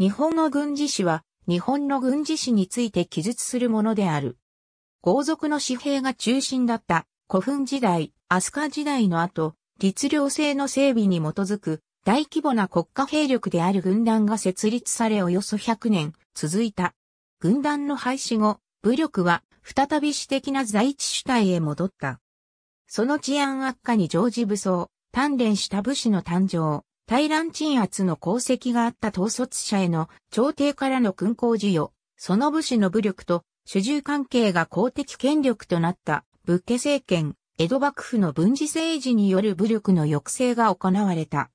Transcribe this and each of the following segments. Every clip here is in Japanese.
日本の軍事史は、日本の軍事史について記述するものである。豪族の紙幣が中心だった古墳時代、飛鳥時代の後、律令制の整備に基づく大規模な国家兵力である軍団が設立されおよそ100年続いた。軍団の廃止後、武力は再び私的な在地主体へ戻った。その治安悪化に常時武装、鍛錬した武士の誕生、対乱鎮圧の功績があった統率者への朝廷からの勲功授与、その武士の武力と主従関係が公的権力となった武家政権、江戸幕府の軍事政治による武力の抑制が行われた。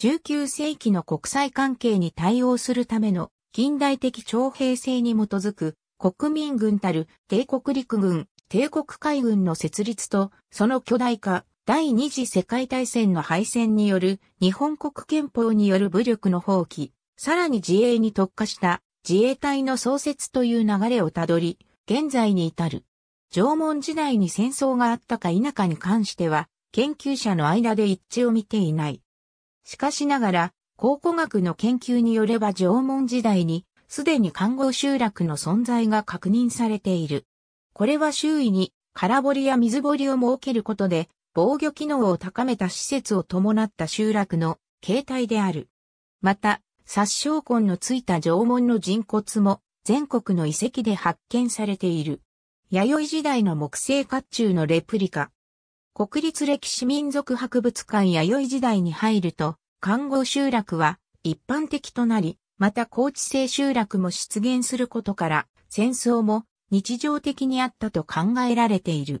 19世紀の国際関係に対応するための近代的徴兵制に基づく国民軍たる帝国陸軍、帝国海軍の設立とその巨大化、第二次世界大戦の敗戦による日本国憲法による武力の放棄、さらに自衛に特化した自衛隊の創設という流れをたどり、現在に至る。縄文時代に戦争があったか否かに関しては、研究者の間で一致を見ていない。しかしながら、考古学の研究によれば縄文時代に、すでに看護集落の存在が確認されている。これは周囲に空堀や水堀を設けることで防御機能を高めた施設を伴った集落の形態である。また、殺傷痕のついた縄文の人骨も全国の遺跡で発見されている。弥生時代の木製甲冑のレプリカ。国立歴史民族博物館弥生時代に入ると、看護集落は一般的となり、また高知性集落も出現することから、戦争も日常的にあったと考えられている。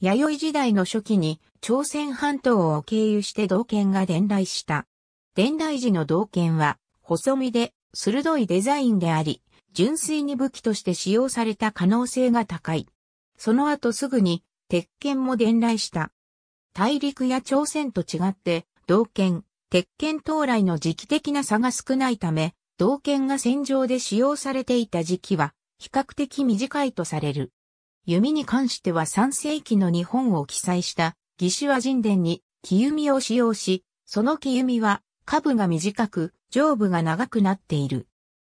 弥生時代の初期に朝鮮半島を経由して道剣が伝来した。伝来時の道剣は、細身で、鋭いデザインであり、純粋に武器として使用された可能性が高い。その後すぐに、鉄剣も伝来した。大陸や朝鮮と違って、道剣、鉄剣到来の時期的な差が少ないため、道剣が戦場で使用されていた時期は、比較的短いとされる。弓に関しては3世紀の日本を記載した義手は人伝に、木弓を使用し、その木弓は、下部が短く、上部が長くなっている。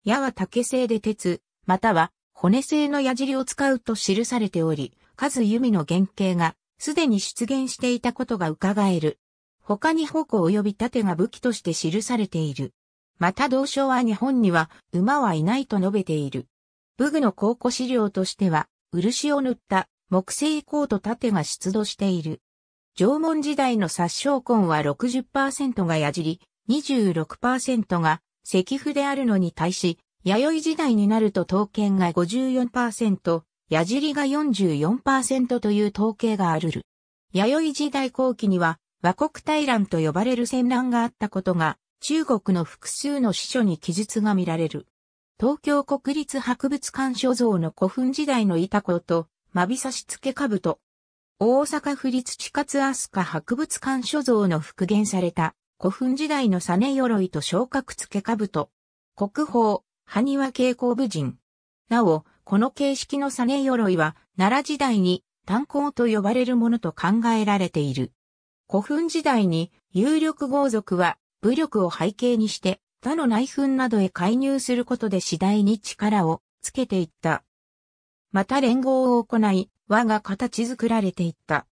矢は竹製で鉄、または骨製の矢尻を使うと記されており、数弓の原型がすでに出現していたことが伺える。他に矛及び盾が武器として記されている。また同書は日本には馬はいないと述べている。武具の考古資料としては、漆を塗った木製コート盾が出土している。縄文時代の殺傷痕は60%が矢尻、26%が石符であるのに対し、弥生時代になると刀剣が54%、矢尻が44%という統計があるる。弥生時代後期には和国大乱と呼ばれる戦乱があったことが中国の複数の史書に記述が見られる。東京国立博物館所蔵の古墳時代の板子と、まびさし付け兜、大阪府立地下津飛鳥博物館所蔵の復元された古墳時代のサネ鎧と昇格付け兜。国宝、埴輪蛍光武人。なお、この形式のサネ鎧は奈良時代に炭鉱と呼ばれるものと考えられている。古墳時代に有力豪族は武力を背景にして他の内紛などへ介入することで次第に力をつけていった。また連合を行い、和が形作られていった。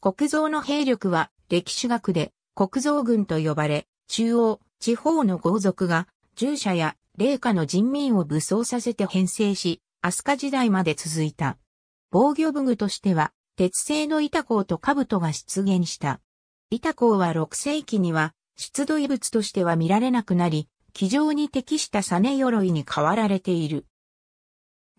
国造の兵力は歴史学で国造軍と呼ばれ、中央、地方の豪族が従者や霊下の人民を武装させて編成し、飛鳥時代まで続いた。防御武具としては、鉄製の板甲と兜が出現した。板甲は6世紀には、出土遺物としては見られなくなり、気上に適したサネ鎧に変わられている。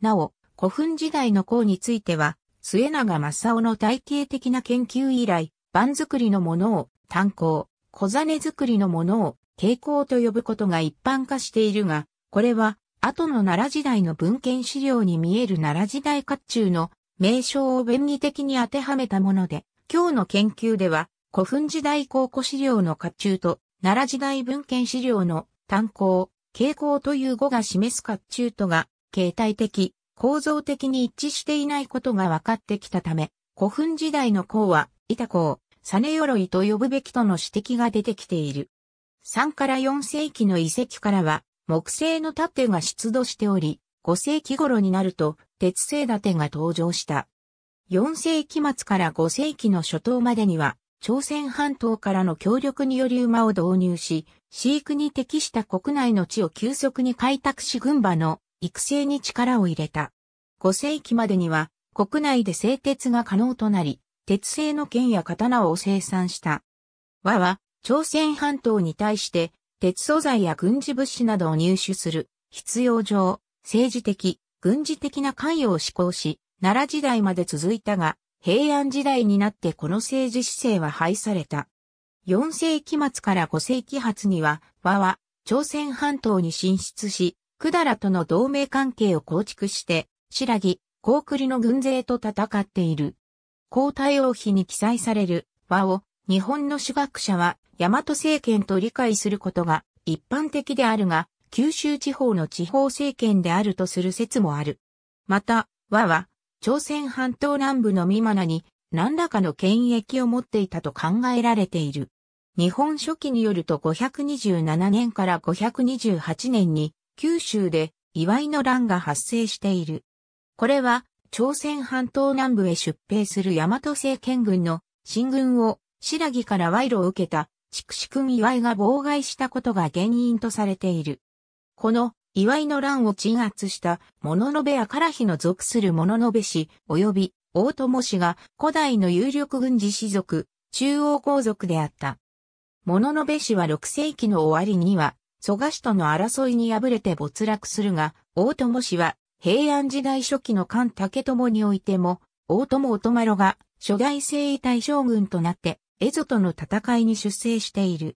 なお、古墳時代の甲については、末永正夫の体系的な研究以来、盤作りのものを炭鉱、小金作りのものを傾向と呼ぶことが一般化しているが、これは後の奈良時代の文献資料に見える奈良時代甲冑の名称を便宜的に当てはめたもので、今日の研究では古墳時代考古資料の甲冑と奈良時代文献資料の炭鉱、傾向という語が示す甲冑とが、形態的、構造的に一致していないことが分かってきたため、古墳時代の孔は、板孔、サネ鎧と呼ぶべきとの指摘が出てきている。3から4世紀の遺跡からは、木製の盾が出土しており、5世紀頃になると、鉄製盾が登場した。4世紀末から5世紀の初頭までには、朝鮮半島からの協力により馬を導入し、飼育に適した国内の地を急速に開拓し群馬の育成に力を入れた。5世紀までには国内で製鉄が可能となり、鉄製の剣や刀を生産した。和は朝鮮半島に対して鉄素材や軍事物資などを入手する必要上、政治的、軍事的な関与を施行し、奈良時代まで続いたが、平安時代になってこの政治姿勢は廃された。4世紀末から5世紀初には、和は朝鮮半島に進出し、百済との同盟関係を構築して、白木、高栗の軍勢と戦っている。皇太王妃に記載される和を日本の主学者は大和政権と理解することが一般的であるが、九州地方の地方政権であるとする説もある。また、和は朝鮮半島南部のミ真に何らかの権益を持っていたと考えられている。日本書紀によると527年から528年に九州で祝いの乱が発生している。これは、朝鮮半島南部へ出兵する大和政権軍の進軍を白木から賄賂を受けた畜紫君祝いが妨害したことが原因とされている。この祝いの乱を鎮圧した物の部から日の属する物の部氏及び大友氏が古代の有力軍事士族、中央皇族であった。物の部氏は6世紀の終わりには蘇我氏との争いに敗れて没落するが、大友氏は平安時代初期の関武友においても、大友乙丸が初代征夷大将軍となって、蝦夷との戦いに出征している。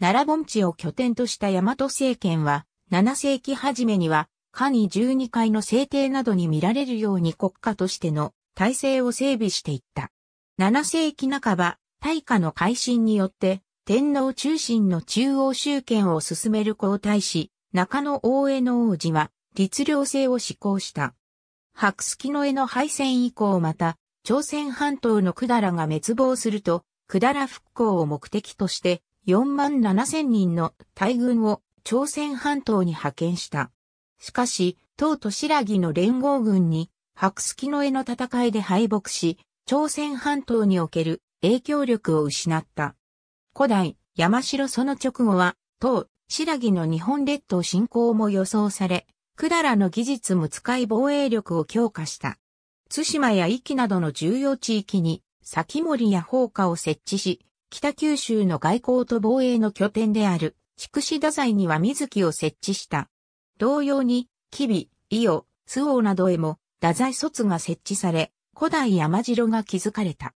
奈良盆地を拠点とした大和政権は、7世紀初めには、関に12回の制定などに見られるように国家としての体制を整備していった。7世紀半ば、大化の改新によって、天皇中心の中央集権を進める皇太子、中野大江の王子は、律令制を施行した。白月の絵の敗戦以降また、朝鮮半島の百済が滅亡すると、百済復興を目的として、4万7千人の大軍を朝鮮半島に派遣した。しかし、唐と白木の連合軍に、白月の絵の戦いで敗北し、朝鮮半島における影響力を失った。古代、山城その直後は、唐、白木の日本列島侵攻も予想され、百済の技術も使い防衛力を強化した。津島や壱岐などの重要地域に、先森や放火を設置し、北九州の外交と防衛の拠点である、筑紫太宰には水木を設置した。同様に、吉備、伊予、津王などへも、太宰卒が設置され、古代山城が築かれた。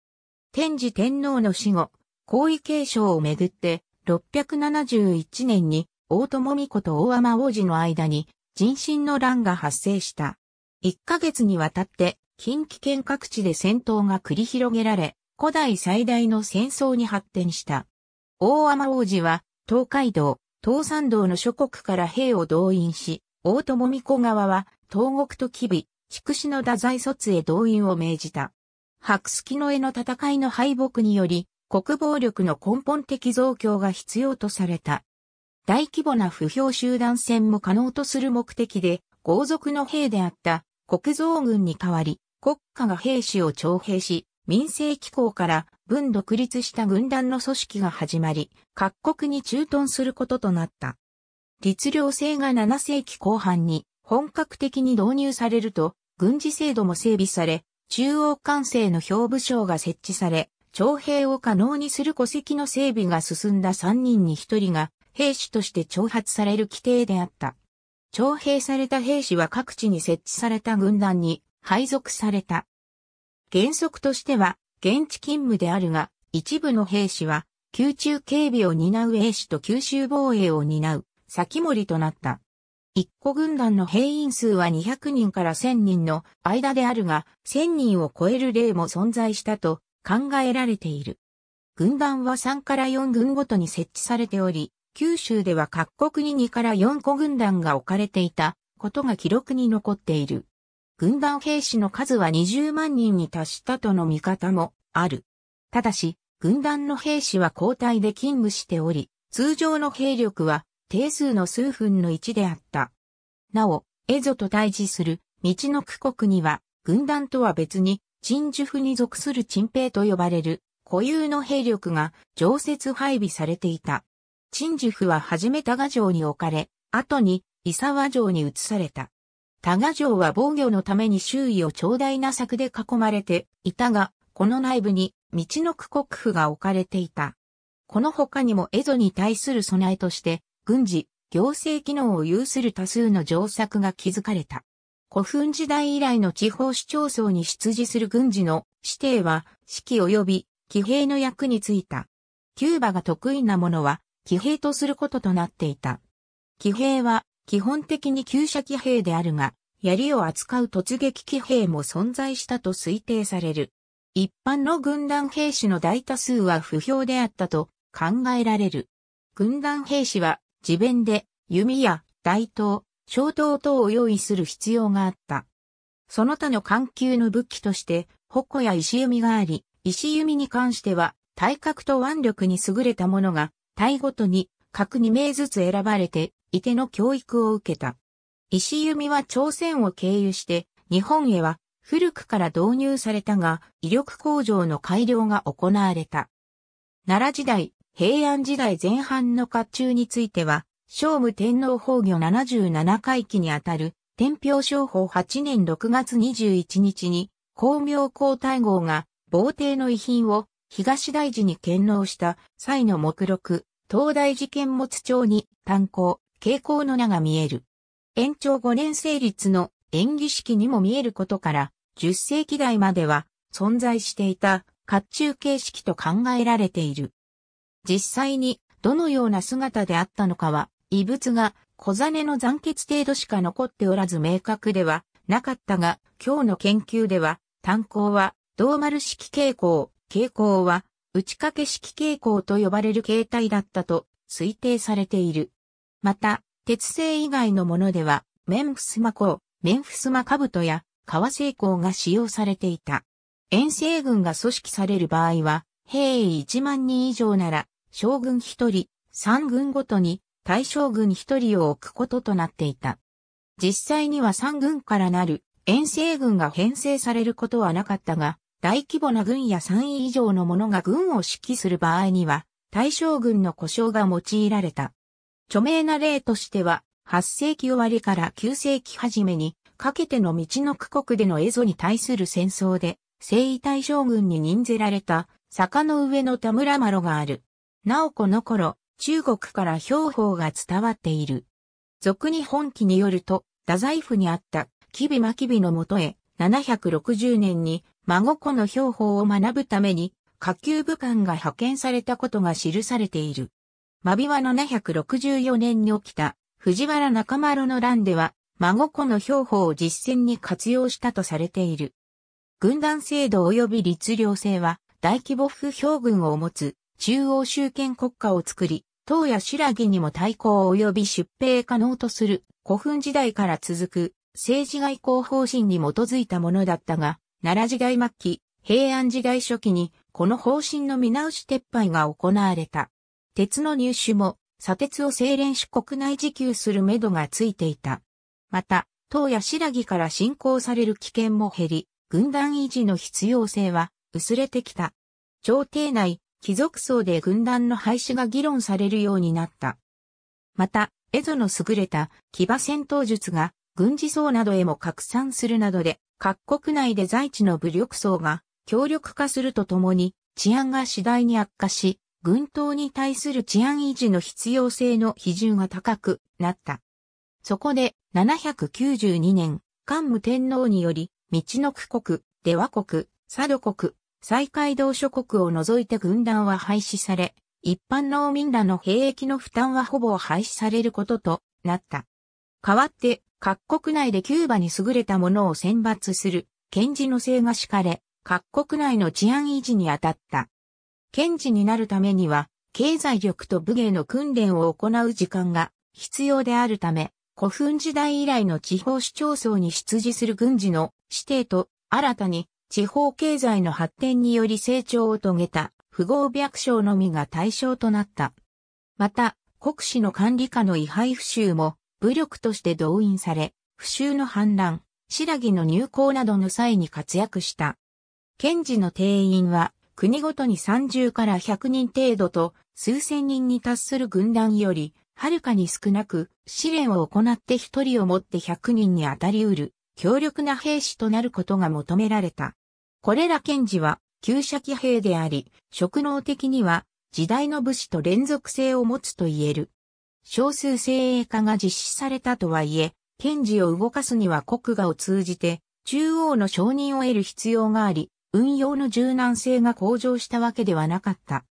天智天皇の死後、皇位継承をめぐって、671年に大友美子と大天王子の間に人心の乱が発生した。1ヶ月にわたって近畿県各地で戦闘が繰り広げられ、古代最大の戦争に発展した。大天王子は東海道、東山道の諸国から兵を動員し、大友美子側は東国と吉備、筑紫の太宰卒へ動員を命じた。白月の絵の戦いの敗北により、国防力の根本的増強が必要とされた。大規模な不評集団戦も可能とする目的で、豪族の兵であった国造軍に代わり、国家が兵士を徴兵し、民政機構から分独立した軍団の組織が始まり、各国に駐屯することとなった。律令制が7世紀後半に本格的に導入されると、軍事制度も整備され、中央管制の兵部省が設置され、徴兵を可能にする戸籍の整備が進んだ3人に1人が兵士として徴発される規定であった。徴兵された兵士は各地に設置された軍団に配属された。原則としては現地勤務であるが、一部の兵士は宮中警備を担う兵士と九州防衛を担う先森となった。一個軍団の兵員数は200人から1000人の間であるが、1000人を超える例も存在したと考えられている。軍団は3から4軍ごとに設置されており、九州では各国に2から4個軍団が置かれていたことが記録に残っている。軍団兵士の数は20万人に達したとの見方もある。ただし、軍団の兵士は交代で勤務しており、通常の兵力は定数の数分の1であった。なお、エゾと対峙する道の区国には軍団とは別に陳樹府に属する陳兵と呼ばれる固有の兵力が常設配備されていた。陳樹府は初め多賀城に置かれ、後に伊沢城に移された。多賀城は防御のために周囲を長大な柵で囲まれていたが、この内部に道の区国府が置かれていた。この他にも江戸に対する備えとして、軍事、行政機能を有する多数の城策が築かれた。古墳時代以来の地方市町村に出自する軍事の指定は、指揮及び騎兵の役についた。キューバが得意なものは、騎兵とすることとなっていた。騎兵は、基本的に旧舎騎兵であるが、槍を扱う突撃騎兵も存在したと推定される。一般の軍団兵士の大多数は不評であったと考えられる。軍団兵士は、自弁で、弓や、大刀、小刀等を用意する必要があった。その他の緩急の武器として、矛や石弓があり、石弓に関しては、体格と腕力に優れたものが、体ごとに、各2名ずつ選ばれて、いての教育を受けた。石弓は朝鮮を経由して、日本へは、古くから導入されたが、威力向上の改良が行われた。奈良時代、平安時代前半の甲冑については、聖武天皇崩御77回忌にあたる、天平商法8年6月21日に、光明皇太后が、皇帝の遺品を東大寺に献納した際の目録、東大寺見物帳に炭鉱、傾向の名が見える。延長5年成立の演技式にも見えることから、10世紀代までは存在していた甲冑形式と考えられている。実際にどのような姿であったのかは遺物が小金の残血程度しか残っておらず明確ではなかったが、今日の研究では、炭鉱は、銅丸式傾向、傾向は、打ち掛け式傾向と呼ばれる形態だったと推定されている。また、鉄製以外のものでは、メンフスマ鋼、メンフスマ兜や、革製鋼が使用されていた。遠征軍が組織される場合は、兵員1万人以上なら、将軍1人、3軍ごとに大将軍一人を置くこととなっていた。実際には三軍からなる遠征軍が編成されることはなかったが、大規模な軍や三位以上の者が軍を指揮する場合には、大将軍の故障が用いられた。著名な例としては、8世紀終わりから9世紀初めに、かけての道の区国での蝦夷に対する戦争で、征夷大将軍に任ぜられた、坂の上の田村麻呂がある。なおこの頃、中国から兵法が伝わっている。俗に本記によると、太宰府にあったキビマキビのもとへ、760年に孫子の兵法を学ぶために、下級武官が派遣されたことが記されている。間ビは764年に起きた藤原中丸の乱では、孫子の兵法を実践に活用したとされている。軍団制度及び律令制は、大規模不評軍を持つ中央集権国家を作り、東や新羅にも対抗及び出兵可能とする古墳時代から続く政治外交方針に基づいたものだったが、奈良時代末期、平安時代初期にこの方針の見直し撤廃が行われた。鉄の入手も、砂鉄を精錬し国内自給するめどがついていた。また、東や新羅から侵攻される危険も減り、軍団維持の必要性は薄れてきた。朝廷内、貴族層で軍団の廃止が議論されるようになった。また、エゾの優れた騎馬戦闘術が軍事層などへも拡散するなどで、各国内で在地の武力層が強力化するとともに、治安が次第に悪化し、軍党に対する治安維持の必要性の比重が高くなった。そこで、792年、桓武天皇により、道の区国、出羽国、佐渡国、再開道諸国を除いて軍団は廃止され、一般農民らの兵役の負担はほぼ廃止されることとなった。代わって、各国内でキューバに優れたものを選抜する、検事の制が敷かれ、各国内の治安維持に当たった。検事になるためには、経済力と武芸の訓練を行う時間が必要であるため、古墳時代以来の地方市町村に出自する軍事の指定と新たに地方経済の発展により成長を遂げた富豪百姓のみが対象となった。また、国史の管理下の位牌不習も武力として動員され、不習の反乱、白木の入港などの際に活躍した。検事の定員は国ごとに30から100人程度と数千人に達する軍団よりはるかに少なく試練を行って一人をもって100人に当たり得る強力な兵士となることが求められた。これら賢治は、旧社騎兵であり、職能的には、時代の武士と連続性を持つと言える。少数精鋭化が実施されたとはいえ、賢治を動かすには国画を通じて、中央の承認を得る必要があり、運用の柔軟性が向上したわけではなかった。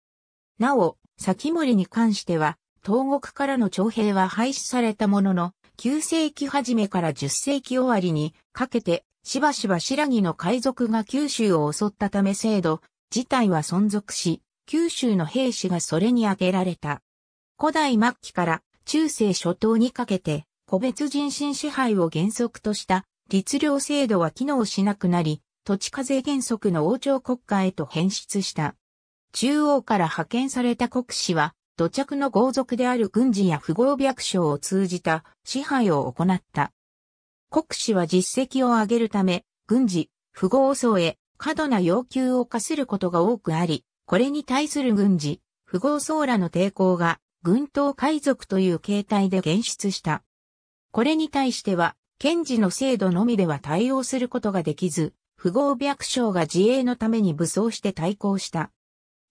なお、先森に関しては、東国からの徴兵は廃止されたものの、9世紀初めから10世紀終わりにかけて、しばしば白木の海賊が九州を襲ったため制度自体は存続し、九州の兵士がそれに挙げられた。古代末期から中世初頭にかけて、個別人身支配を原則とした律令制度は機能しなくなり、土地課税原則の王朝国家へと変質した。中央から派遣された国士は、土着の豪族である軍事や富豪白姓を通じた支配を行った。国士は実績を上げるため、軍事、富豪層へ過度な要求を課することが多くあり、これに対する軍事、富豪層らの抵抗が軍統海賊という形態で現出した。これに対しては、検事の制度のみでは対応することができず、富豪白姓が自衛のために武装して対抗した。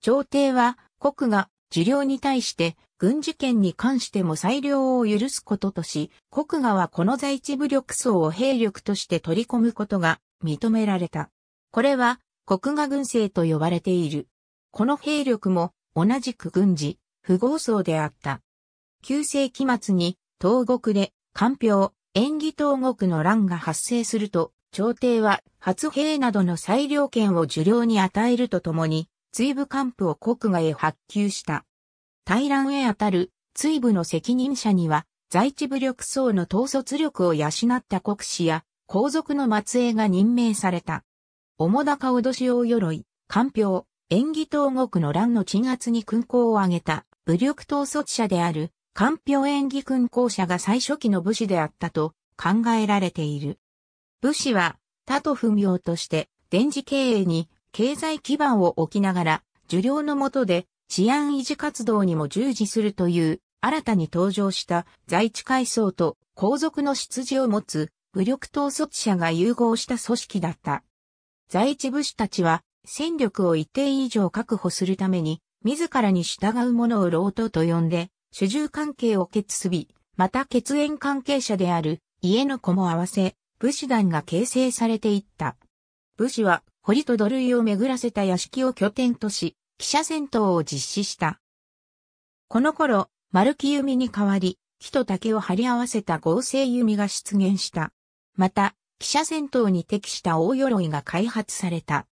朝廷は、国が受領に対して軍事権に関しても裁量を許すこととし、国家はこの在地武力層を兵力として取り込むことが認められた。これは国家軍政と呼ばれている。この兵力も同じく軍事、不合層であった。旧世紀末に東国で官票、演技東国の乱が発生すると、朝廷は、初兵などの裁量権を受領に与えるとともに、追部幹部を国外へ発給した。対乱へあたる追部の責任者には、在地武力層の統率力を養った国士や、皇族の末裔が任命された。主高脅しを鎧、官票、演技東国の乱の鎮圧に勲功を挙げた、武力統率者である、官票演技勲功者が最初期の武士であったと考えられている。武士は、他と不明として、電磁経営に経済基盤を置きながら、受領の下で治安維持活動にも従事するという、新たに登場した在地階層と皇族の出自を持つ武力統率者が融合した組織だった。在地武士たちは戦力を一定以上確保するために、自らに従う者を老党と呼んで、主従関係を結び、また血縁関係者である家の子も合わせ、武士団が形成されていった。武士は堀と土塁を巡らせた屋敷を拠点とし、記者戦闘を実施した。この頃、丸木弓に代わり、木と竹を張り合わせた合成弓が出現した。また、記者戦闘に適した大鎧が開発された。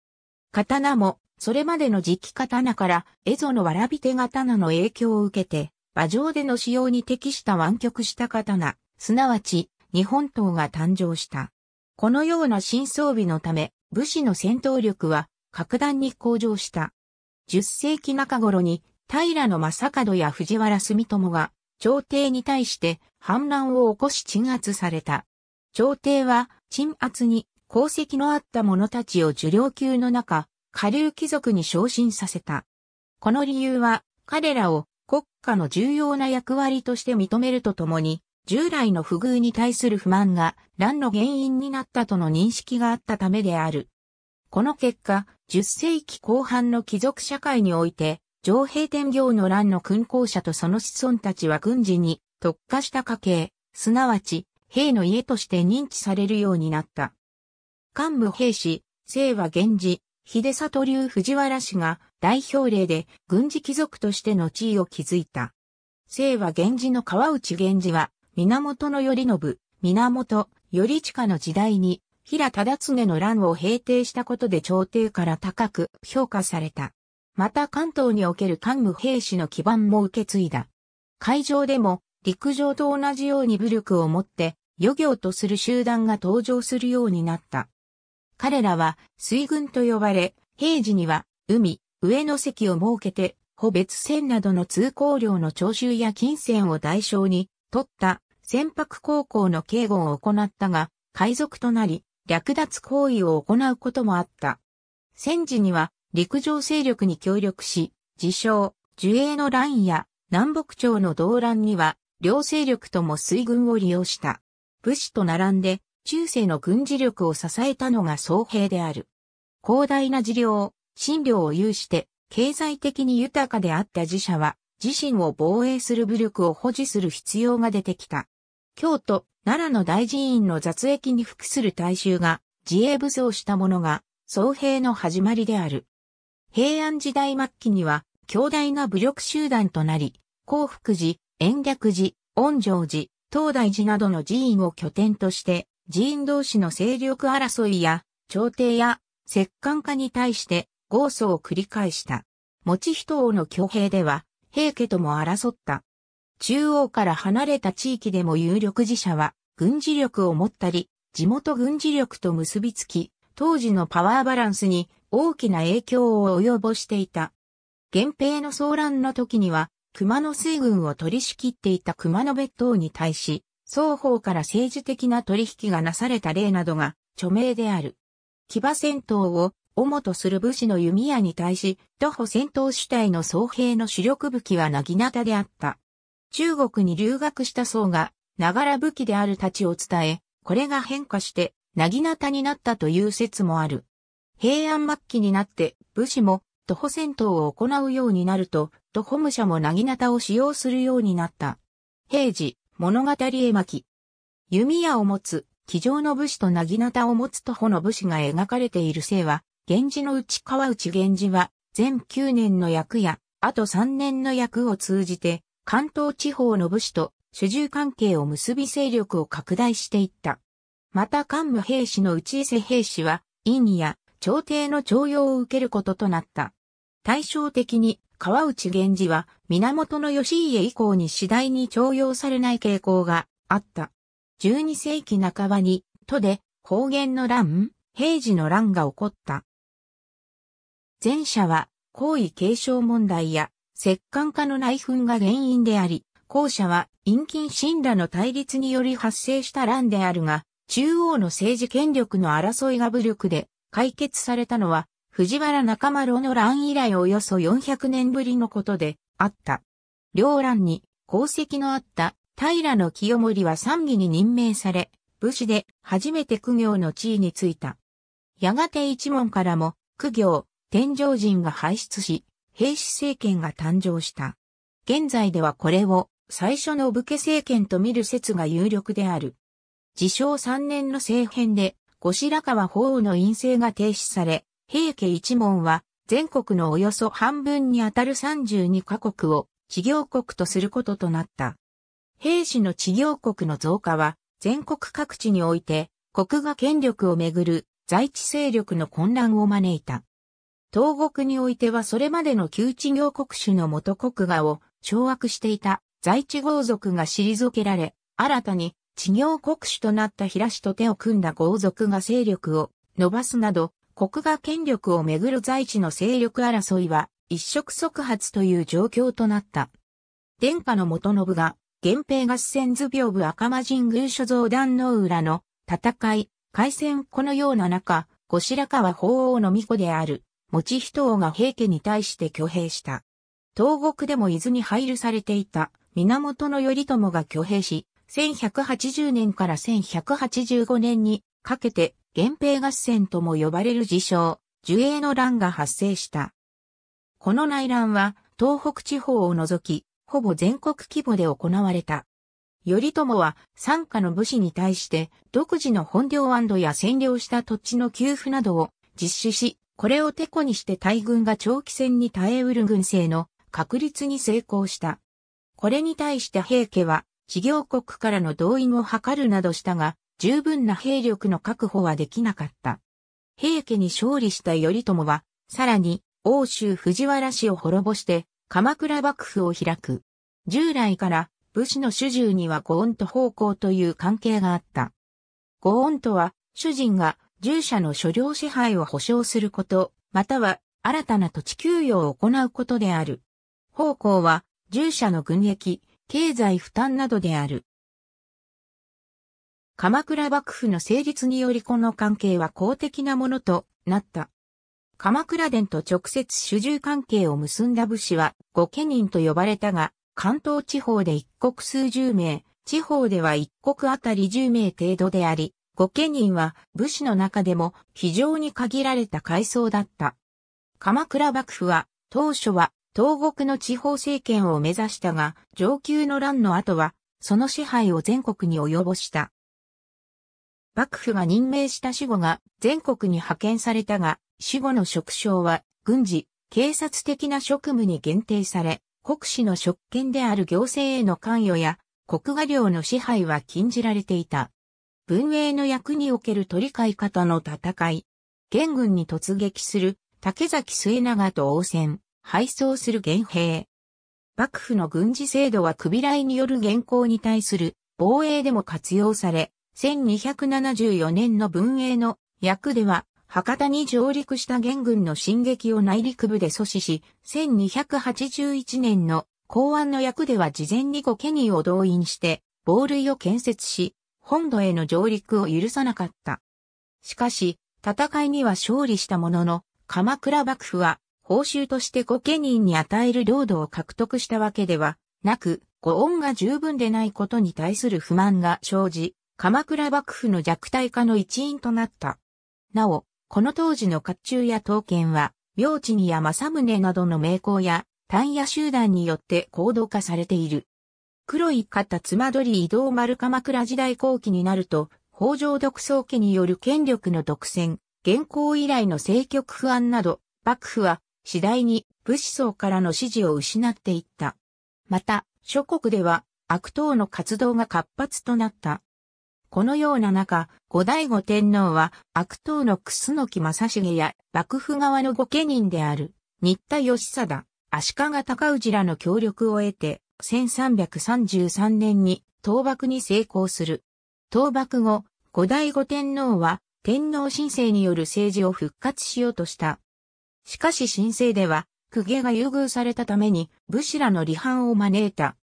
刀も、それまでの磁気刀から、蝦夷のわらび手刀の影響を受けて、馬上での使用に適した湾曲した刀、すなわち、日本刀が誕生した。このような新装備のため、武士の戦闘力は格段に向上した。10世紀中頃に平野正門や藤原住友が朝廷に対して反乱を起こし鎮圧された。朝廷は鎮圧に功績のあった者たちを受領級の中、下流貴族に昇進させた。この理由は彼らを国家の重要な役割として認めるとともに、従来の不遇に対する不満が乱の原因になったとの認識があったためである。この結果、10世紀後半の貴族社会において、上平天行の乱の勲功者とその子孫たちは軍事に特化した家系、すなわち、兵の家として認知されるようになった。幹部兵士、清和源氏、秀里流藤原氏が代表例で軍事貴族としての地位を築いた。清和源氏の川内源氏は、源頼信、源頼近の時代に、平忠常の乱を平定したことで朝廷から高く評価された。また関東における官武兵士の基盤も受け継いだ。海上でも陸上と同じように武力を持って漁業とする集団が登場するようになった。彼らは水軍と呼ばれ、平時には海、上の席を設けて、保別船などの通行量の徴収や金銭を代償に取った船舶航行の警護を行ったが、海賊となり、略奪行為を行うこともあった。戦時には陸上勢力に協力し、自称、樹営のラインや南北朝の動乱には、両勢力とも水軍を利用した。武士と並んで、中世の軍事力を支えたのが総兵である。広大な事業、診療を有して、経済的に豊かであった自社は、自身を防衛する武力を保持する必要が出てきた。京都、奈良の大寺院の雑役に服する大衆が自衛武装したものが、総兵の始まりである。平安時代末期には、強大な武力集団となり、興福寺、延暦寺、恩城寺、東大寺などの寺院を拠点として、寺院同士の勢力争いや、朝廷や、摂関家に対して、豪訴を繰り返した。持人王の挙兵では、平家とも争った。中央から離れた地域でも有力自社は軍事力を持ったり、地元軍事力と結びつき、当時のパワーバランスに大きな影響を及ぼしていた。源平の騒乱の時には、熊野水軍を取り仕切っていた熊野別当に対し、双方から政治的な取引がなされた例などが著名である。騎馬戦闘を主とする武士の弓矢に対し、徒歩戦闘主体の総兵の主力武器はなぎなたであった。中国に留学した僧が、ながら武器である太刀を伝え、これが変化して、なぎなたになったという説もある。平安末期になって、武士も、徒歩戦闘を行うようになると、徒歩武者もなぎなたを使用するようになった。平時、物語絵巻。弓矢を持つ、騎乗の武士となぎなたを持つ徒歩の武士が描かれている姓は、源氏の内川内源氏は、全9年の役や、あと3年の役を通じて、関東地方の武士と主従関係を結び勢力を拡大していった。また幹部兵士の内伊勢兵士は、院や朝廷の徴用を受けることとなった。対照的に、川内源氏は、源義家以降に次第に徴用されない傾向があった。12世紀半ばに、都で、方言の乱、平時の乱が起こった。前者は、皇位継承問題や石棺化の内紛が原因であり、後者は陰近神羅の対立により発生した乱であるが、中央の政治権力の争いが武力で解決されたのは、藤原中丸の乱以来およそ400年ぶりのことであった。両乱に功績のあった平清盛は三義に任命され、武士で初めて苦行の地位についた。やがて一門からも苦行、天上人が排出し、平氏政権が誕生した。現在ではこれを最初の武家政権と見る説が有力である。自称3年の政変で、後白河法皇の院政が停止され、平家一門は全国のおよそ半分にあたる32カ国を治業国とすることとなった。平氏の治業国の増加は全国各地において国が権力をめぐる在地勢力の混乱を招いた。東国においてはそれまでの旧地行国主の元国画を掌握していた在地豪族が退けられ、新たに地行国主となった平氏と手を組んだ豪族が勢力を伸ばすなど、国画権力をめぐる在地の勢力争いは一触即発という状況となった。殿下の元信が、源平合戦図屏風赤間神宮所蔵壇の裏の戦い、海戦このような中、後白河法皇の御子である持人王が平家に対して挙兵した。東国でも伊豆に配慮されていた源頼朝が挙兵し、1180年から1185年にかけて源平合戦とも呼ばれる事象、樹栄の乱が発生した。この内乱は東北地方を除き、ほぼ全国規模で行われた。頼朝は参加の武士に対して独自の本領や占領した土地の給付などを実施し、これをてこにして大軍が長期戦に耐えうる軍勢の確立に成功した。これに対して平家は、事業国からの動員を図るなどしたが、十分な兵力の確保はできなかった。平家に勝利した頼朝は、さらに、欧州藤原氏を滅ぼして、鎌倉幕府を開く。従来から、武士の主従には御恩と奉公という関係があった。御恩とは、主人が従者の所領支配を保障すること、または新たな土地給与を行うことである。方向は、従者の軍役、経済負担などである。鎌倉幕府の成立によりこの関係は公的なものとなった。鎌倉殿と直接主従関係を結んだ武士は御家人と呼ばれたが、関東地方で一国数十名、地方では一国あたり十名程度であり、御家人は武士の中でも非常に限られた階層だった。鎌倉幕府は当初は東国の地方政権を目指したが上級の乱の後はその支配を全国に及ぼした。幕府が任命した死後が全国に派遣されたが死後の職掌は軍事、警察的な職務に限定され国士の職権である行政への関与や国画領の支配は禁じられていた。文英の役における取り替え方の戦い、元軍に突撃する竹崎末長と応戦、敗走する元兵。幕府の軍事制度は首雷による現行に対する防衛でも活用され、1274年の文英の役では、博多に上陸した元軍の進撃を内陸部で阻止し、1281年の公安の役では事前に御家人を動員して、防類を建設し、本土への上陸を許さなかった。しかし、戦いには勝利したものの、鎌倉幕府は、報酬として御家人に与える領土を獲得したわけではなく、御恩が十分でないことに対する不満が生じ、鎌倉幕府の弱体化の一因となった。なお、この当時の甲冑や刀剣は、明智にや正宗などの名工や、単野集団によって行動化されている。黒い肩妻り移動丸鎌倉時代後期になると、北条独創家による権力の独占、現行以来の政局不安など、幕府は次第に武士層からの支持を失っていった。また、諸国では悪党の活動が活発となった。このような中、後醍醐天皇は悪党の楠木正成や幕府側の御家人である、新田義貞、足利尊氏らの協力を得て、1333年に倒幕に成功する。倒幕後、後醍醐天皇は天皇神政による政治を復活しようとした。しかし神政では、公家が優遇されたために武士らの離反を招いた。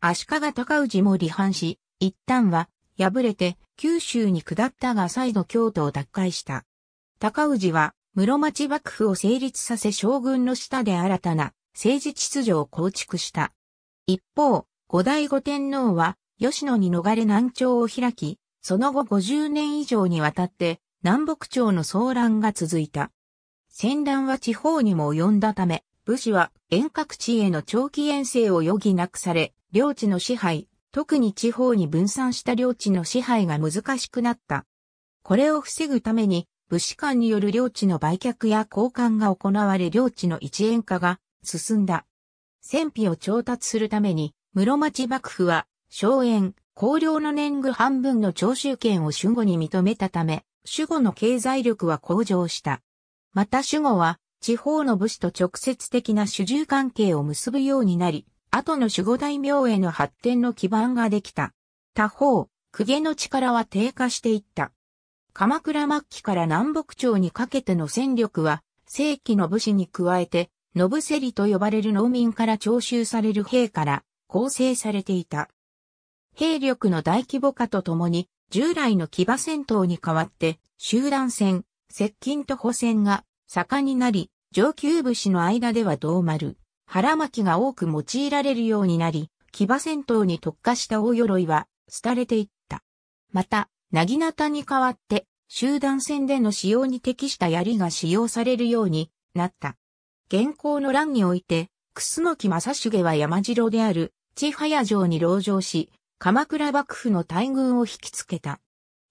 足利尊氏も離反し、一旦は敗れて九州に下ったが再度京都を奪回した。尊氏は室町幕府を成立させ将軍の下で新たな政治秩序を構築した。一方、後醍醐天皇は、吉野に逃れ南朝を開き、その後50年以上にわたって、南北朝の騒乱が続いた。戦乱は地方にも及んだため、武士は遠隔地への長期遠征を余儀なくされ、領地の支配、特に地方に分散した領地の支配が難しくなった。これを防ぐために、武士間による領地の売却や交換が行われ領地の一円化が進んだ。戦費を調達するために、室町幕府は、荘園、公領の年貢半分の徴収権を守護に認めたため、守護の経済力は向上した。また守護は、地方の武士と直接的な主従関係を結ぶようになり、後の守護大名への発展の基盤ができた。他方、公家の力は低下していった。鎌倉末期から南北朝にかけての戦力は、正規の武士に加えて、ノブセリと呼ばれる農民から徴収される兵から構成されていた。兵力の大規模化とともに、従来の騎馬戦闘に代わって、集団戦、接近と補戦が盛んになり、上級武士の間では銅丸、腹巻きが多く用いられるようになり、騎馬戦闘に特化した大鎧は、廃れていった。また、なぎなたに代わって、集団戦での使用に適した槍が使用されるようになった。現行の乱において、楠木正成は山城である千早城に籠城し、鎌倉幕府の大軍を引きつけた。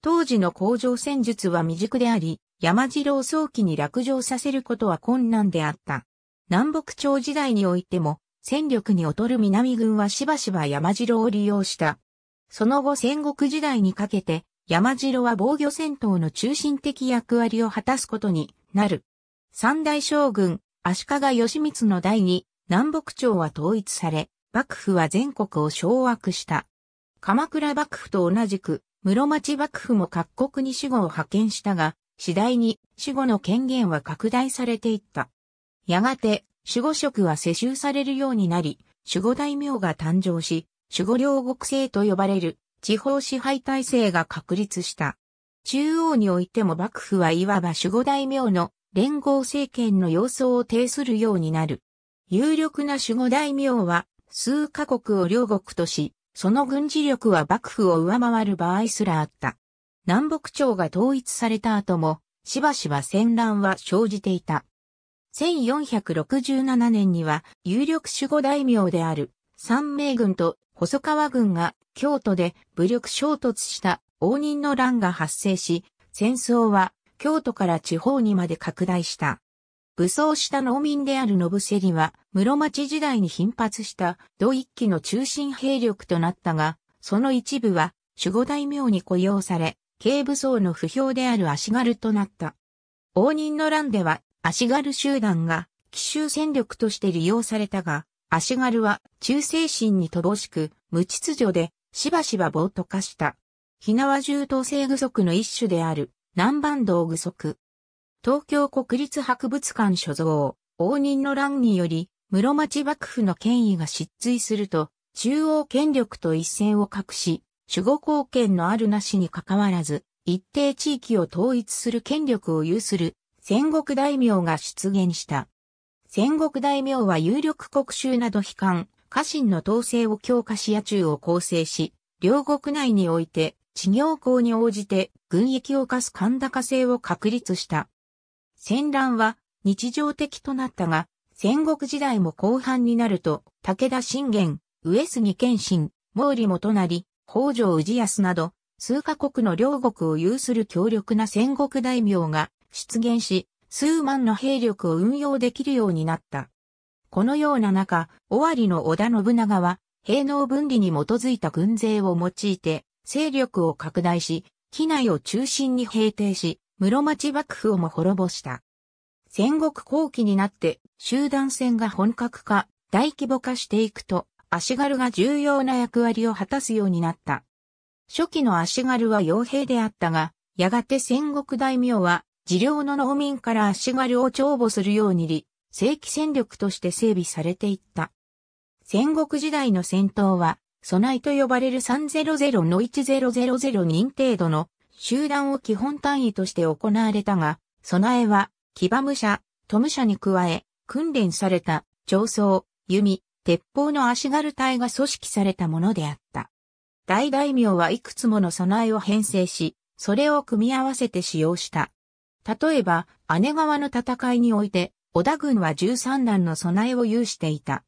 当時の工場戦術は未熟であり、山城を早期に落城させることは困難であった。南北朝時代においても、戦力に劣る南軍はしばしば山城を利用した。その後戦国時代にかけて、山城は防御戦闘の中心的役割を果たすことになる。三大将軍、足利義満の代に南北朝は統一され、幕府は全国を掌握した。鎌倉幕府と同じく、室町幕府も各国に守護を派遣したが、次第に守護の権限は拡大されていった。やがて、守護職は世襲されるようになり、守護大名が誕生し、守護両国制と呼ばれる地方支配体制が確立した。中央においても幕府はいわば守護大名の連合政権の様相を呈するようになる。有力な守護大名は数カ国を両国とし、その軍事力は幕府を上回る場合すらあった。南北朝が統一された後も、しばしば戦乱は生じていた。1467年には有力守護大名である三名軍と細川軍が京都で武力衝突した応仁の乱が発生し、戦争は京都から地方にまで拡大した。武装した農民である信リは、室町時代に頻発した土一揆の中心兵力となったが、その一部は守護大名に雇用され、軽武装の不評である足軽となった。応仁の乱では、足軽集団が奇襲戦力として利用されたが、足軽は忠誠心に乏しく、無秩序で、しばしば暴徒化した。火縄銃刀制具足の一種である、南蛮道具足。東京国立博物館所蔵、応仁の乱により、室町幕府の権威が失墜すると、中央権力と一線を画し、守護貢献のあるなしに関わらず、一定地域を統一する権力を有する戦国大名が出現した。戦国大名は有力国衆など悲観、家臣の統制を強化し野中を構成し、両国内において事業校に応じて軍役を課す神高制を確立した。戦乱は日常的となったが、戦国時代も後半になると、武田信玄、上杉謙信、毛利元就、北条氏康など、数カ国の両国を有する強力な戦国大名が出現し、数万の兵力を運用できるようになった。このような中、尾張の織田信長は、兵能分離に基づいた軍勢を用いて、勢力を拡大し、機内を中心に平定し、室町幕府をも滅ぼした。戦国後期になって集団戦が本格化、大規模化していくと、足軽が重要な役割を果たすようになった。初期の足軽は傭兵であったが、やがて戦国大名は、自領の農民から足軽を帳簿するようにり、正規戦力として整備されていった。戦国時代の戦闘は、備えと呼ばれる300の1000人程度の集団を基本単位として行われたが、備えは、騎馬武者、トム者に加え、訓練された、上層、弓、鉄砲の足軽隊が組織されたものであった。大大名はいくつもの備えを編成し、それを組み合わせて使用した。例えば、姉川の戦いにおいて、織田軍は13段の備えを有していた。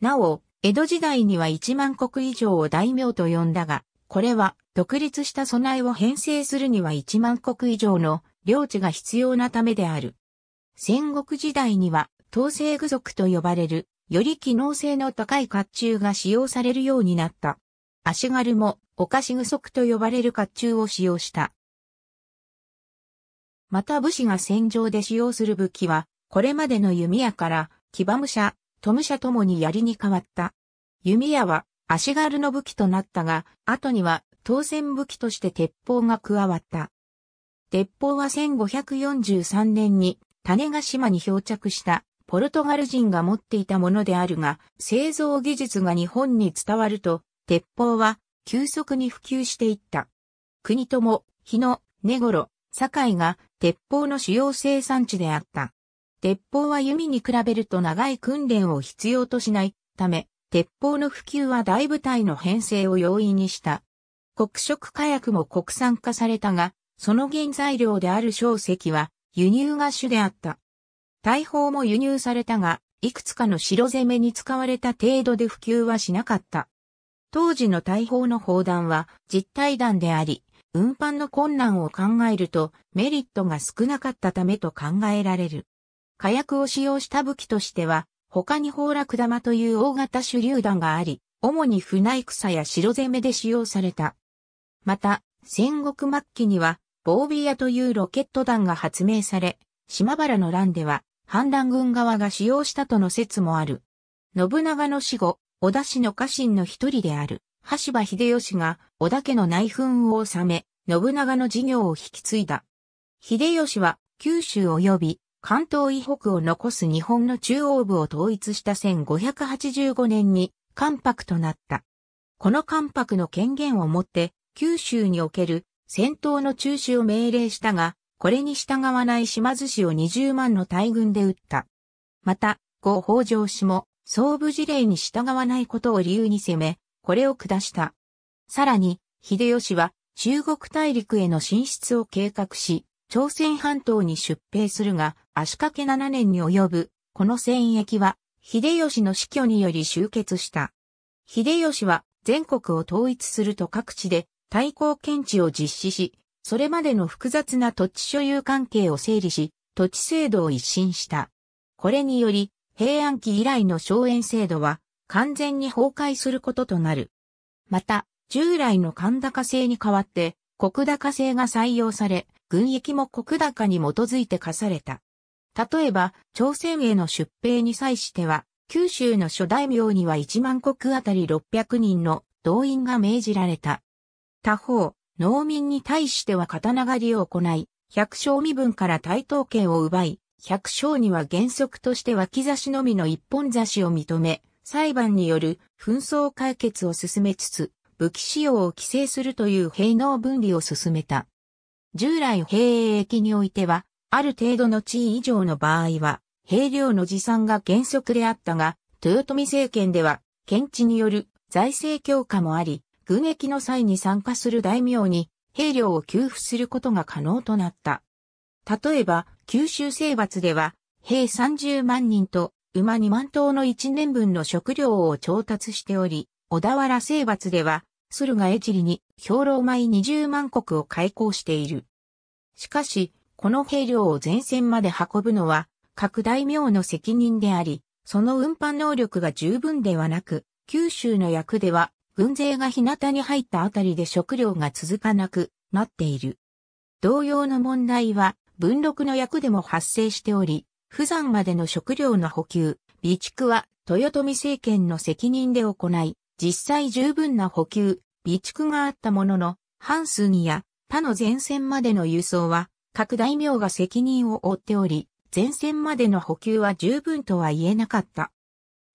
なお、江戸時代には1万国以上を大名と呼んだが、これは独立した備えを編成するには1万国以上の領地が必要なためである。戦国時代には統制具足と呼ばれる、より機能性の高い甲冑が使用されるようになった。足軽もお菓子具足と呼ばれる甲冑を使用した。また武士が戦場で使用する武器は、これまでの弓矢から騎馬武者、トム社ともに槍に変わった。弓矢は足軽の武器となったが、後には当選武器として鉄砲が加わった。鉄砲は1543年に種ヶ島に漂着したポルトガル人が持っていたものであるが、製造技術が日本に伝わると、鉄砲は急速に普及していった。国とも、日野、根頃、堺が鉄砲の主要生産地であった。鉄砲は弓に比べると長い訓練を必要としないため、鉄砲の普及は大部隊の編成を容易にした。黒色火薬も国産化されたが、その原材料である小石は輸入が主であった。大砲も輸入されたが、いくつかの城攻めに使われた程度で普及はしなかった。当時の大砲の砲弾は実体弾であり、運搬の困難を考えるとメリットが少なかったためと考えられる。火薬を使用した武器としては、他に崩落玉という大型手榴弾があり、主に船戦や城攻めで使用された。また、戦国末期には、防備屋というロケット弾が発明され、島原の乱では、反乱軍側が使用したとの説もある。信長の死後、織田氏の家臣の一人である、羽柴秀吉が織田家の内紛を収め、信長の事業を引き継いだ。秀吉は九州及び関東以北を残す日本の中央部を統一した1585年に関白となった。この関白の権限をもって九州における戦闘の中止を命令したが、これに従わない島津氏を20万の大軍で撃った。また、後北条氏も総武事例に従わないことを理由に攻め、これを下した。さらに、秀吉は中国大陸への進出を計画し、朝鮮半島に出兵するが、足掛け7年に及ぶ、この戦役は、秀吉の死去により終結した。秀吉は全国を統一すると各地で対抗検知を実施し、それまでの複雑な土地所有関係を整理し、土地制度を一新した。これにより、平安期以来の荘園制度は完全に崩壊することとなる。また、従来の神高制に代わって、国高制が採用され、軍役も国高に基づいて課された。例えば、朝鮮への出兵に際しては、九州の諸大名には1万国あたり600人の動員が命じられた。他方、農民に対しては刀狩りを行い、百姓身分から対等権を奪い、百姓には原則として脇差しのみの一本差しを認め、裁判による紛争解決を進めつつ、武器使用を規制するという兵能分離を進めた。従来兵役においては、ある程度の地位以上の場合は、兵糧の持参が原則であったが、豊臣政権では、検地による財政強化もあり、軍役の際に参加する大名に兵糧を給付することが可能となった。例えば、九州征伐では、兵30万人と馬2万頭の1年分の食料を調達しており、小田原征伐では、駿河江尻に兵糧米20万石を開港している。しかし、この兵糧を前線まで運ぶのは、各大名の責任であり、その運搬能力が十分ではなく、九州の役では、軍勢が日向に入ったあたりで食料が続かなくなっている。同様の問題は、文禄の役でも発生しており、普山までの食料の補給、備蓄は豊臣政権の責任で行い、実際十分な補給、備蓄があったものの、半数にや他の前線までの輸送は各大名が責任を負っており、前線までの補給は十分とは言えなかった。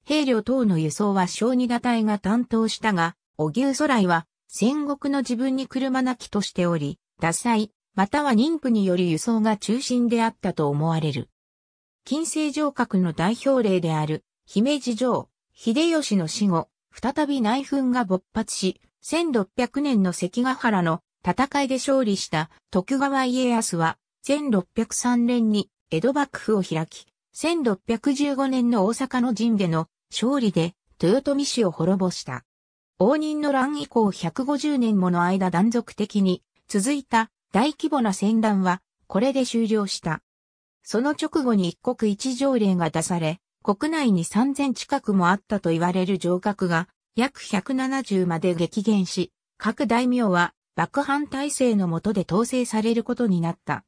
兵糧等の輸送は小二打隊が担当したが、お牛空来は戦国の自分に車なきとしており、脱災、または妊婦による輸送が中心であったと思われる。近世城郭の代表例である、姫路城、秀吉の死後、再び内紛が勃発し、1600年の関ヶ原の戦いで勝利した徳川家康は、1603年に江戸幕府を開き、1615年の大阪の陣での勝利で豊臣氏を滅ぼした。応仁の乱以降150年もの間断続的に続いた大規模な戦乱はこれで終了した。その直後に一国一条令が出され、国内に3000近くもあったと言われる城郭が約170まで激減し、各大名は幕藩体制の下で統制されることになった。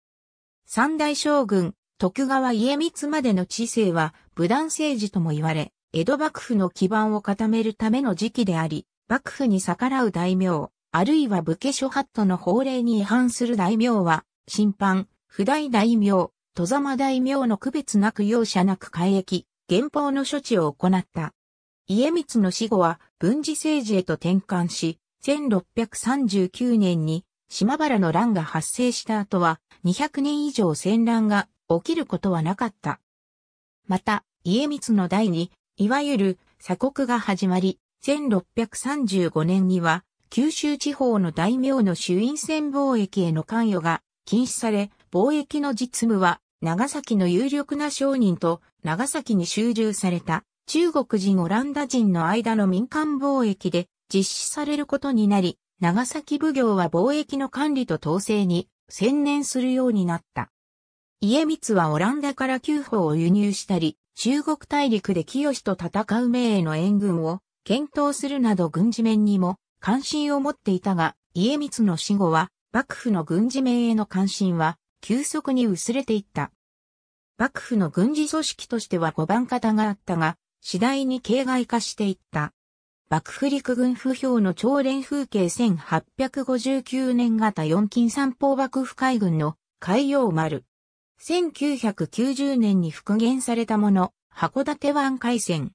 三大将軍、徳川家光までの知性は武断政治とも言われ、江戸幕府の基盤を固めるための時期であり、幕府に逆らう大名、あるいは武家諸法度の法令に違反する大名は、審判、不代大名、戸様大名の区別なく容赦なく改役、原法の処置を行った。家光の死後は文治政治へと転換し、1639年に島原の乱が発生した後は200年以上戦乱が起きることはなかった。また、家光の代に、いわゆる鎖国が始まり、1635年には九州地方の大名の衆院選貿易への関与が禁止され、貿易の実務は長崎の有力な商人と長崎に集中された中国人オランダ人の間の民間貿易で実施されることになり、長崎奉行は貿易の管理と統制に専念するようになった。家光はオランダから旧法を輸入したり、中国大陸で清と戦う名への援軍を検討するなど軍事面にも関心を持っていたが、家光の死後は幕府の軍事面への関心は急速に薄れていった。幕府の軍事組織としては五番方があったが、次第に形骸化していった。幕府陸軍不評の朝連風景1859年型4金三方幕府海軍の海洋丸。1990年に復元されたもの、函館湾海戦。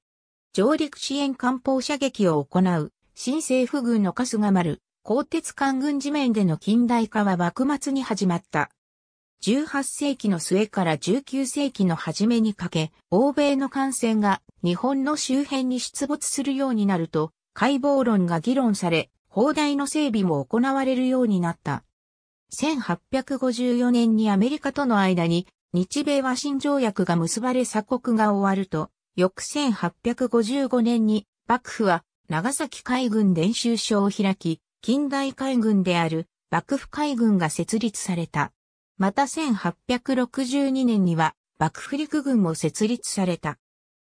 上陸支援艦砲射撃を行う、新政府軍の春日丸、鋼鉄艦軍地面での近代化は幕末に始まった。18世紀の末から19世紀の初めにかけ、欧米の艦船が日本の周辺に出没するようになると、解剖論が議論され、砲台の整備も行われるようになった。1854年にアメリカとの間に日米和親条約が結ばれ鎖国が終わると、翌1855年に幕府は長崎海軍練習所を開き、近代海軍である幕府海軍が設立された。また1862年には幕府陸軍も設立された。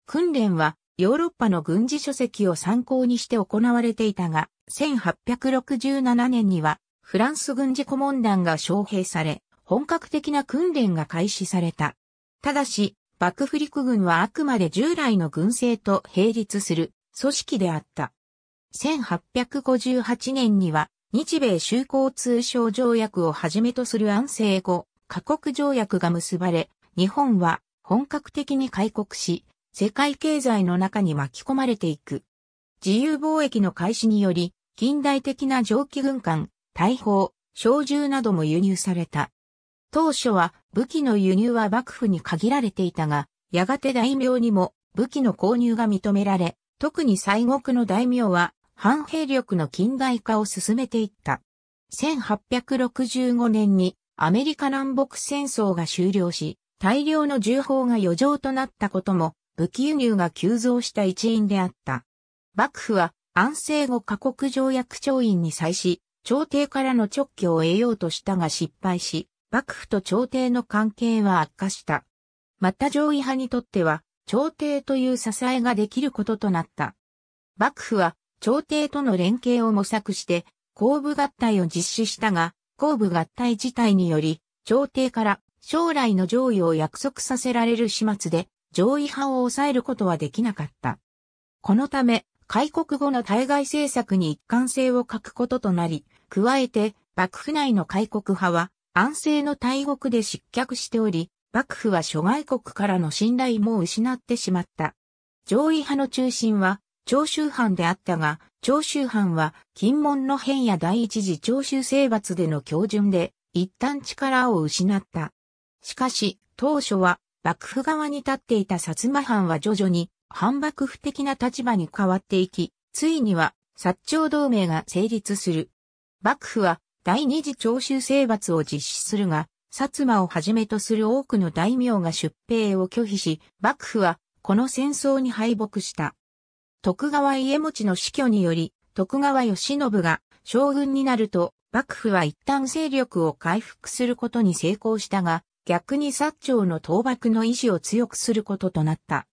訓練はヨーロッパの軍事書籍を参考にして行われていたが、1867年にはフランス軍事顧問団が招聘され、本格的な訓練が開始された。ただし、幕府陸軍はあくまで従来の軍政と並立する組織であった。1858年には日米修好通商条約をはじめとする安政後、各国条約が結ばれ、日本は本格的に開国し、世界経済の中に巻き込まれていく。自由貿易の開始により、近代的な蒸気軍艦、大砲、小銃なども輸入された。当初は武器の輸入は幕府に限られていたが、やがて大名にも武器の購入が認められ、特に西国の大名は反兵力の近代化を進めていった。1865年にアメリカ南北戦争が終了し、大量の銃砲が余剰となったことも武器輸入が急増した一因であった。幕府は安政後過国条約調印に際し、朝廷からの直挙を得ようとしたが失敗し、幕府と朝廷の関係は悪化した。また上位派にとっては、朝廷という支えができることとなった。幕府は朝廷との連携を模索して、公部合体を実施したが、公部合体自体により、朝廷から将来の上位を約束させられる始末で、上位派を抑えることはできなかった。このため、開国後の対外政策に一貫性を欠くこととなり、加えて、幕府内の開国派は、安政の大国で失脚しており、幕府は諸外国からの信頼も失ってしまった。上位派の中心は、長州藩であったが、長州藩は、金門の変や第一次長州征伐での強順で、一旦力を失った。しかし、当初は、幕府側に立っていた薩摩藩は徐々に反幕府的な立場に変わっていき、ついには薩長同盟が成立する。幕府は第二次長州征伐を実施するが、薩摩をはじめとする多くの大名が出兵を拒否し、幕府はこの戦争に敗北した。徳川家持の死去により、徳川義信が将軍になると、幕府は一旦勢力を回復することに成功したが、逆に薩長の倒幕の意志を強くすることとなった。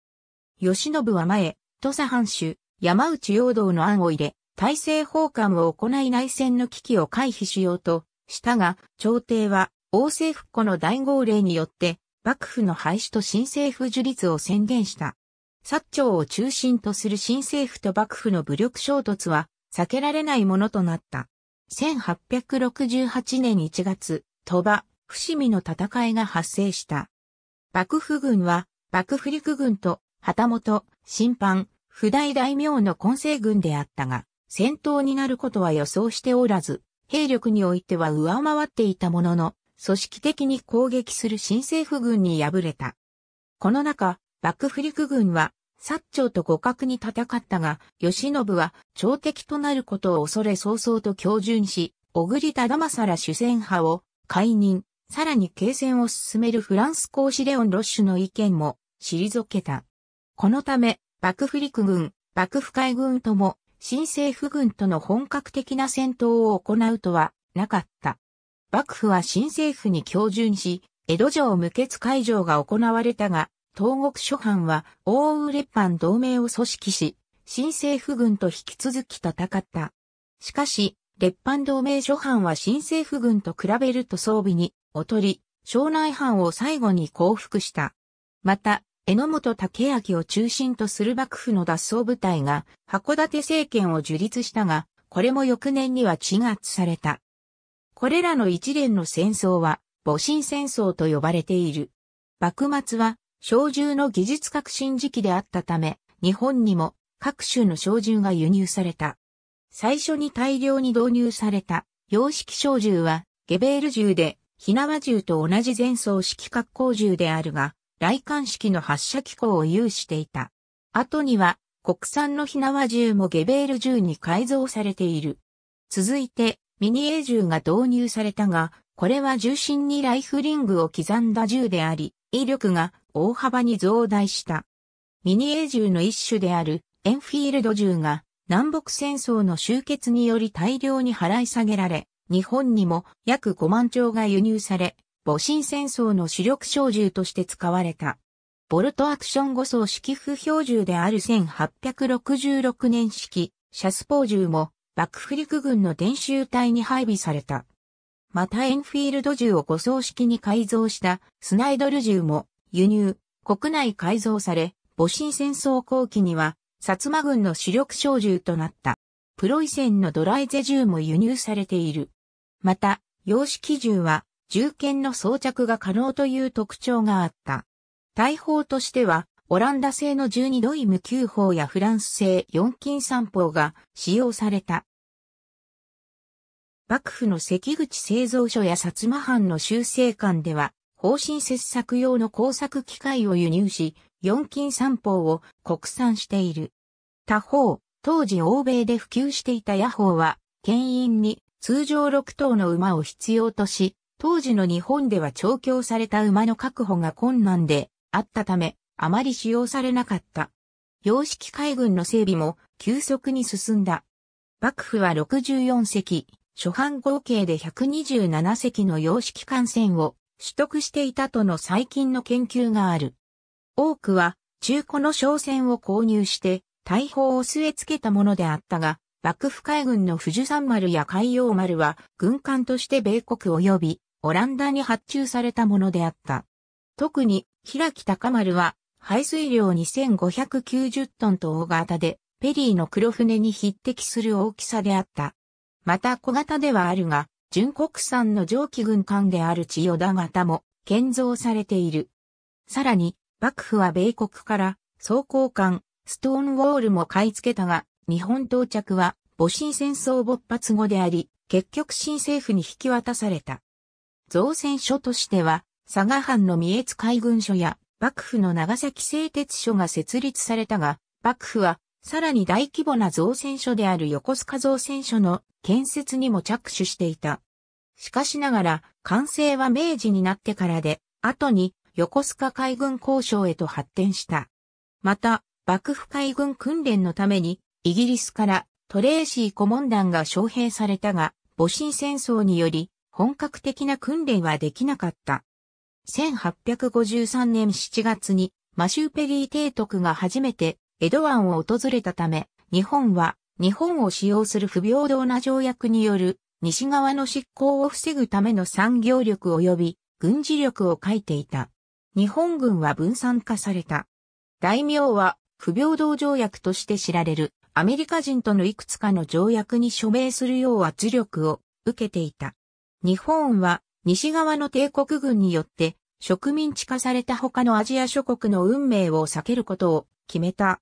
慶喜は前、土佐藩主、山内陽道の案を入れ、大政奉還を行い内戦の危機を回避しようとしたが、朝廷は王政復古の大号令によって、幕府の廃止と新政府樹立を宣言した。薩長を中心とする新政府と幕府の武力衝突は避けられないものとなった。1868年1月、鳥羽、伏見の戦いが発生した。幕府軍は、幕府陸軍と、旗本、審判、不代大名の混成軍であったが、戦闘になることは予想しておらず、兵力においては上回っていたものの、組織的に攻撃する新政府軍に敗れた。この中、幕府陸軍は、薩長と互角に戦ったが、慶喜は朝敵となることを恐れ早々と教順し、小栗忠政ら主戦派を解任、さらに継戦を進めるフランス公使レオン・ロッシュの意見も退けた。このため、幕府陸軍、幕府海軍とも、新政府軍との本格的な戦闘を行うとはなかった。幕府は新政府に標準し、江戸城無血会場が行われたが、東国諸藩は大レ列藩同盟を組織し、新政府軍と引き続き戦った。しかし、列藩同盟諸藩は新政府軍と比べると装備におとり、庄内藩を最後に降伏した。また、榎本武明を中心とする幕府の脱走部隊が函館政権を樹立したが、これも翌年には鎮圧された。これらの一連の戦争は、戊辰戦争と呼ばれている。幕末は、小銃の技術革新時期であったため、日本にも各種の小銃が輸入された。最初に大量に導入された、洋式小銃は、ゲベール銃で、火縄銃と同じ前奏式格好銃であるが、来館式の発射機構を有していた。後には、国産の火縄銃もゲベール銃に改造されている。続いて、ミニエー銃が導入されたが、これは重心にライフリングを刻んだ銃であり、威力が大幅に増大した。ミニエー銃の一種であるエンフィールド銃が南北戦争の終結により大量に払い下げられ、日本にも約5万丁が輸入され、戊辰戦争の主力小銃として使われた。ボルトアクション5層式不標銃である1866年式、シャスポー銃も、幕フリク軍の伝習隊に配備された。またエンフィールド銃を5層式に改造したスナイドル銃も輸入、国内改造され、戊辰戦争後期には、薩摩軍の主力小銃となった。プロイセンのドライゼ銃も輸入されている。また、洋式銃は、銃剣の装着が可能という特徴があった。大砲としては、オランダ製の12ドイム9砲やフランス製4金3砲が使用された。幕府の関口製造所や薩摩藩の修正館では、方針切削用の工作機械を輸入し、4金3砲を国産している。他方、当時欧米で普及していた野砲は、牽引に通常6頭の馬を必要とし、当時の日本では調教された馬の確保が困難であったため、あまり使用されなかった。洋式海軍の整備も急速に進んだ。幕府は64隻、初版合計で127隻の洋式艦船を取得していたとの最近の研究がある。多くは中古の商船を購入して大砲を据え付けたものであったが、幕府海軍の富士山丸や海洋丸は軍艦として米国及びオランダに発注されたものであった。特に平木高丸は排水量2590トンと大型でペリーの黒船に匹敵する大きさであった。また小型ではあるが、純国産の蒸気軍艦である千代田型も建造されている。さらに、幕府は米国から装甲艦、ストーンウォールも買い付けたが、日本到着は、戊辰戦争勃発後であり、結局新政府に引き渡された。造船所としては、佐賀藩の三越海軍所や幕府の長崎製鉄所が設立されたが、幕府はさらに大規模な造船所である横須賀造船所の建設にも着手していた。しかしながら、完成は明治になってからで、後に横須賀海軍交渉へと発展した。また、幕府海軍訓練のためにイギリスからトレーシー顧問団が招聘されたが、戊辰戦争により本格的な訓練はできなかった。1853年7月にマシューペリー提督が初めてエドワンを訪れたため、日本は日本を使用する不平等な条約による西側の執行を防ぐための産業力及び軍事力を書いていた。日本軍は分散化された。大名は不平等条約として知られる。アメリカ人とのいくつかの条約に署名するよう圧力を受けていた。日本は西側の帝国軍によって植民地化された他のアジア諸国の運命を避けることを決めた。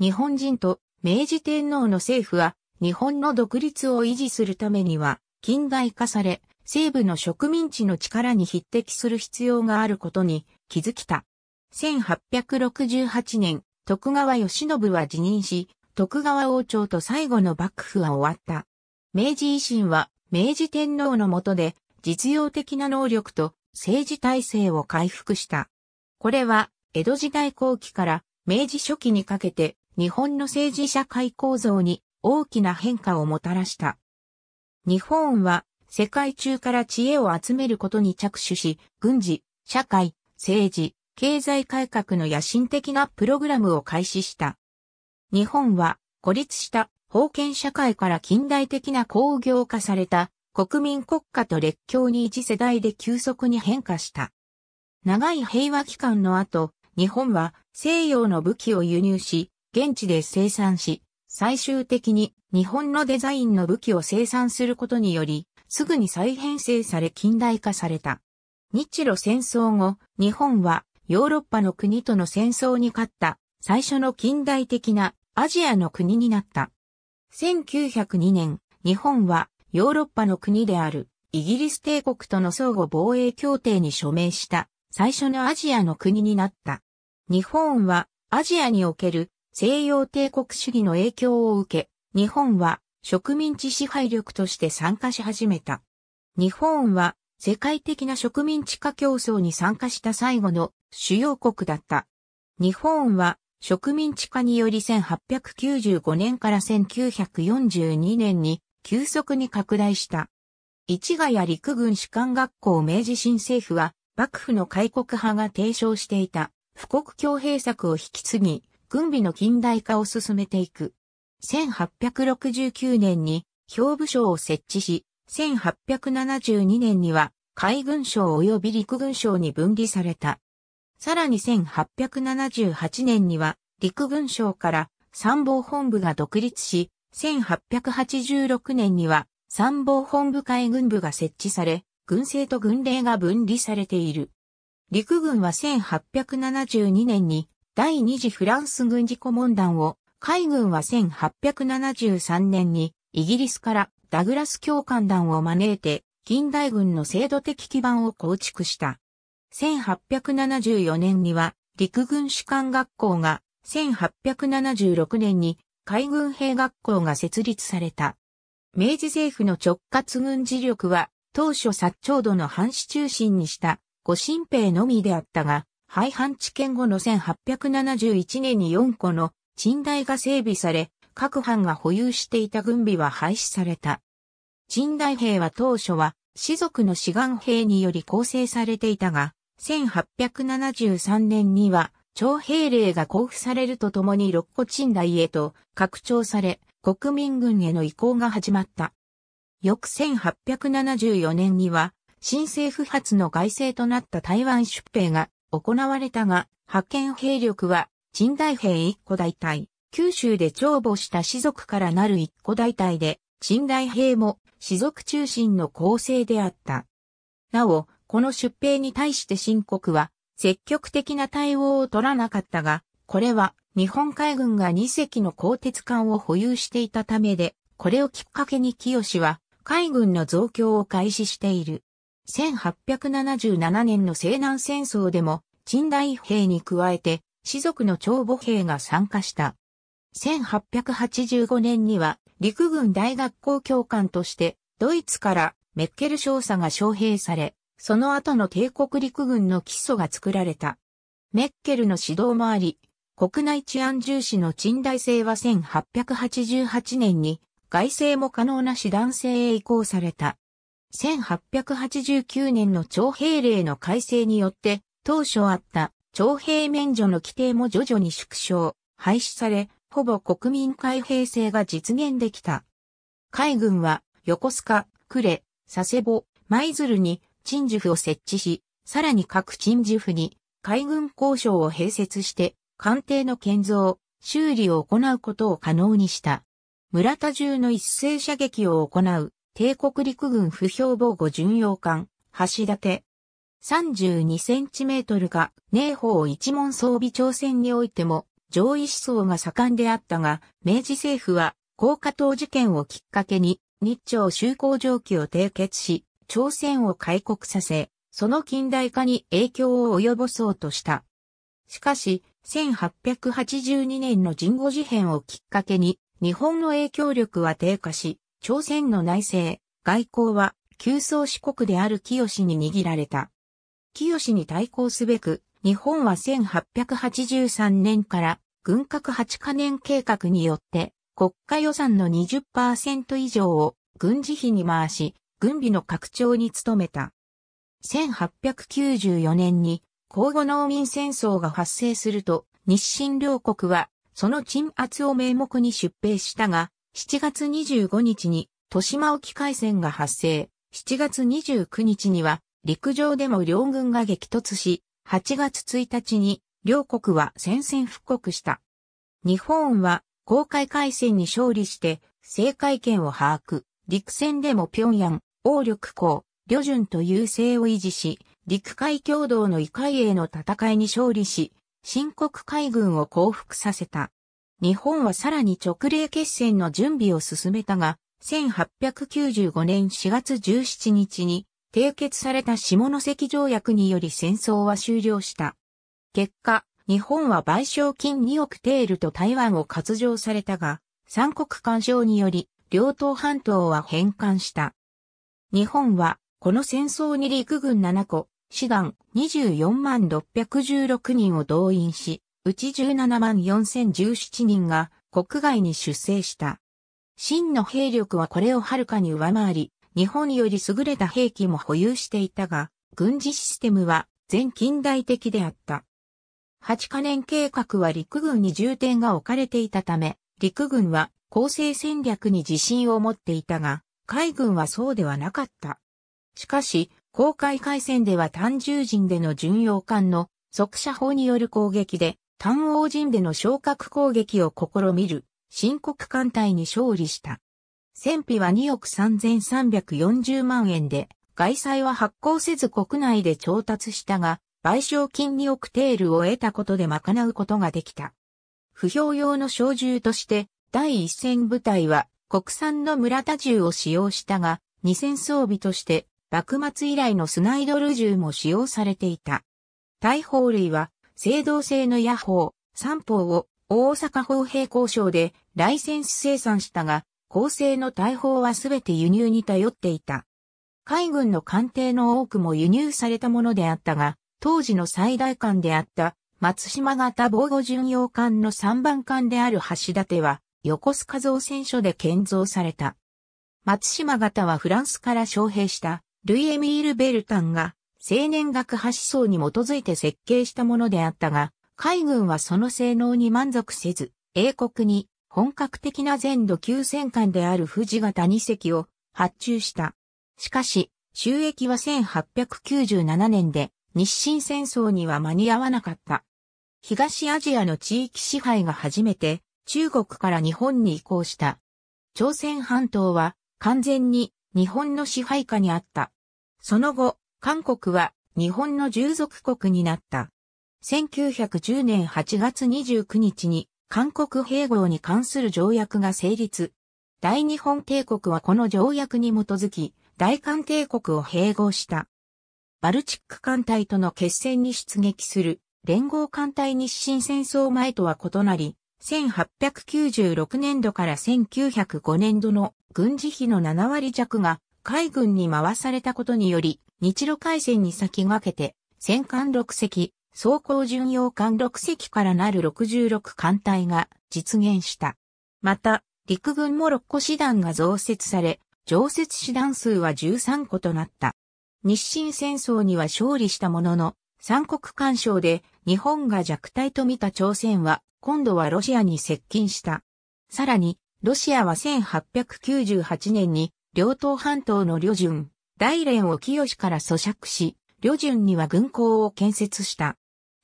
日本人と明治天皇の政府は日本の独立を維持するためには近代化され西部の植民地の力に匹敵する必要があることに気づきた。1868年、徳川義信は辞任し、徳川王朝と最後の幕府は終わった。明治維新は明治天皇の下で実用的な能力と政治体制を回復した。これは江戸時代後期から明治初期にかけて日本の政治社会構造に大きな変化をもたらした。日本は世界中から知恵を集めることに着手し、軍事、社会、政治、経済改革の野心的なプログラムを開始した。日本は孤立した封建社会から近代的な工業化された国民国家と列強に一世代で急速に変化した。長い平和期間の後、日本は西洋の武器を輸入し、現地で生産し、最終的に日本のデザインの武器を生産することにより、すぐに再編成され近代化された。日露戦争後、日本はヨーロッパの国との戦争に勝った最初の近代的なアジアの国になった。1902年、日本はヨーロッパの国であるイギリス帝国との相互防衛協定に署名した最初のアジアの国になった。日本はアジアにおける西洋帝国主義の影響を受け、日本は植民地支配力として参加し始めた。日本は世界的な植民地化競争に参加した最後の主要国だった。日本は植民地化により1895年から1942年に急速に拡大した。市ヶ谷陸軍士官学校明治新政府は幕府の開国派が提唱していた富国強兵策を引き継ぎ、軍備の近代化を進めていく。1869年に兵部省を設置し、1872年には海軍省及び陸軍省に分離された。さらに1878年には陸軍省から参謀本部が独立し、1886年には参謀本部海軍部が設置され、軍政と軍令が分離されている。陸軍は1872年に第二次フランス軍事顧問団を、海軍は1873年にイギリスからダグラス教官団を招いて近代軍の制度的基盤を構築した。1874年には陸軍士官学校が、1876年に海軍兵学校が設立された。明治政府の直轄軍事力は、当初薩長度の藩士中心にした五神兵のみであったが、廃藩置県後の1871年に4個の鎮台が整備され、各藩が保有していた軍備は廃止された。鎮台兵は当初は士族の志願兵により構成されていたが、1873年には、徴兵令が交付されるとともに六個賃代へと拡張され、国民軍への移行が始まった。翌1874年には、新政府発の外政となった台湾出兵が行われたが、派遣兵力は、賃代兵一個大隊、九州で長母した士族からなる一個大隊で、賃代兵も士族中心の構成であった。なお、この出兵に対して新国は積極的な対応を取らなかったが、これは日本海軍が2隻の鋼鉄艦を保有していたためで、これをきっかけに清は海軍の増強を開始している。1877年の西南戦争でも、陳代兵に加えて、士族の長母兵が参加した。1885年には、陸軍大学校教官として、ドイツからメッケル少佐が招聘され、その後の帝国陸軍の基礎が作られた。メッケルの指導もあり、国内治安重視の近代性は1888年に外政も可能な師団制へ移行された。1889年の徴兵令の改正によって当初あった徴兵免除の規定も徐々に縮小、廃止され、ほぼ国民開閉制が実現できた。海軍は横須賀、呉、佐世保、舞鶴に鎮守府を設置し、さらに各鎮守府に海軍交渉を併設して、艦艇の建造、修理を行うことを可能にした。村田中の一斉射撃を行う、帝国陸軍不評防護巡洋艦、橋立。32センチメートルが、寧法一門装備挑戦においても、上位思想が盛んであったが、明治政府は、高架島事件をきっかけに、日朝修航。状況を締結し、朝鮮を開国させ、その近代化に影響を及ぼそうとした。しかし、1882年の人語事変をきっかけに、日本の影響力は低下し、朝鮮の内政、外交は、旧宗四国である清に握られた。清に対抗すべく、日本は1883年から軍拡8カ年計画によって国家予算の20%以上を軍事費に回し、軍備の拡張に努めた。1894年に、交互農民戦争が発生すると、日清両国は、その鎮圧を名目に出兵したが、7月25日に、豊島沖海戦が発生、7月29日には、陸上でも両軍が激突し、8月1日に、両国は戦線復刻した。日本は、公開海戦に勝利して、政海権を把握、陸戦でも平壌、王力公、旅順と優勢を維持し、陸海共同の異界への戦いに勝利し、新国海軍を降伏させた。日本はさらに直令決戦の準備を進めたが、1895年4月17日に締結された下関条約により戦争は終了した。結果、日本は賠償金2億テールと台湾を割譲されたが、三国干渉により、両島半島は返還した。日本は、この戦争に陸軍7個、師団24万616人を動員し、うち17万4017人が国外に出征した。真の兵力はこれをはるかに上回り、日本より優れた兵器も保有していたが、軍事システムは全近代的であった。8カ年計画は陸軍に重点が置かれていたため、陸軍は構成戦略に自信を持っていたが、海軍はそうではなかった。しかし、公開海戦では単重人での巡洋艦の速射砲による攻撃で、単王陣での昇格攻撃を試みる、深刻艦隊に勝利した。戦費は2億3340万円で、外債は発行せず国内で調達したが、賠償金2億テールを得たことで賄うことができた。不評用の小銃として、第一戦部隊は国産の村田銃を使用したが、二戦装備として、幕末以来のスナイドル銃も使用されていた。大砲類は、青銅製の野砲、三砲を大阪砲兵交渉でライセンス生産したが、高性の大砲はすべて輸入に頼っていた。海軍の艦艇の多くも輸入されたものであったが、当時の最大艦であった松島型防護巡洋艦の3番艦である橋立は、横須賀造船所で建造された。松島型はフランスから招聘したルイ・エミール・ベルタンが青年学派思想に基づいて設計したものであったが、海軍はその性能に満足せず、英国に本格的な全土級戦艦である富士型2隻を発注した。しかし、収益は1897年で日清戦争には間に合わなかった。東アジアの地域支配が初めて中国から日本に移行した。朝鮮半島は完全に日本の支配下にあった。その後、韓国は日本の従属国になった。1910年8月29日に韓国併合に関する条約が成立。大日本帝国はこの条約に基づき、大韓帝国を併合した。バルチック艦隊との決戦に出撃する連合艦隊日清戦争前とは異なり、1896年度から1905年度の軍事費の7割弱が海軍に回されたことにより、日露海戦に先駆けて、戦艦6隻、装甲巡洋艦6隻からなる66艦隊が実現した。また、陸軍モロッコ師団が増設され、常設師団数は13個となった。日清戦争には勝利したものの、三国干渉で日本が弱体と見た朝鮮は、今度はロシアに接近した。さらに、ロシアは1898年に、両党半島の旅順、大連を清から咀嚼し、旅順には軍港を建設した。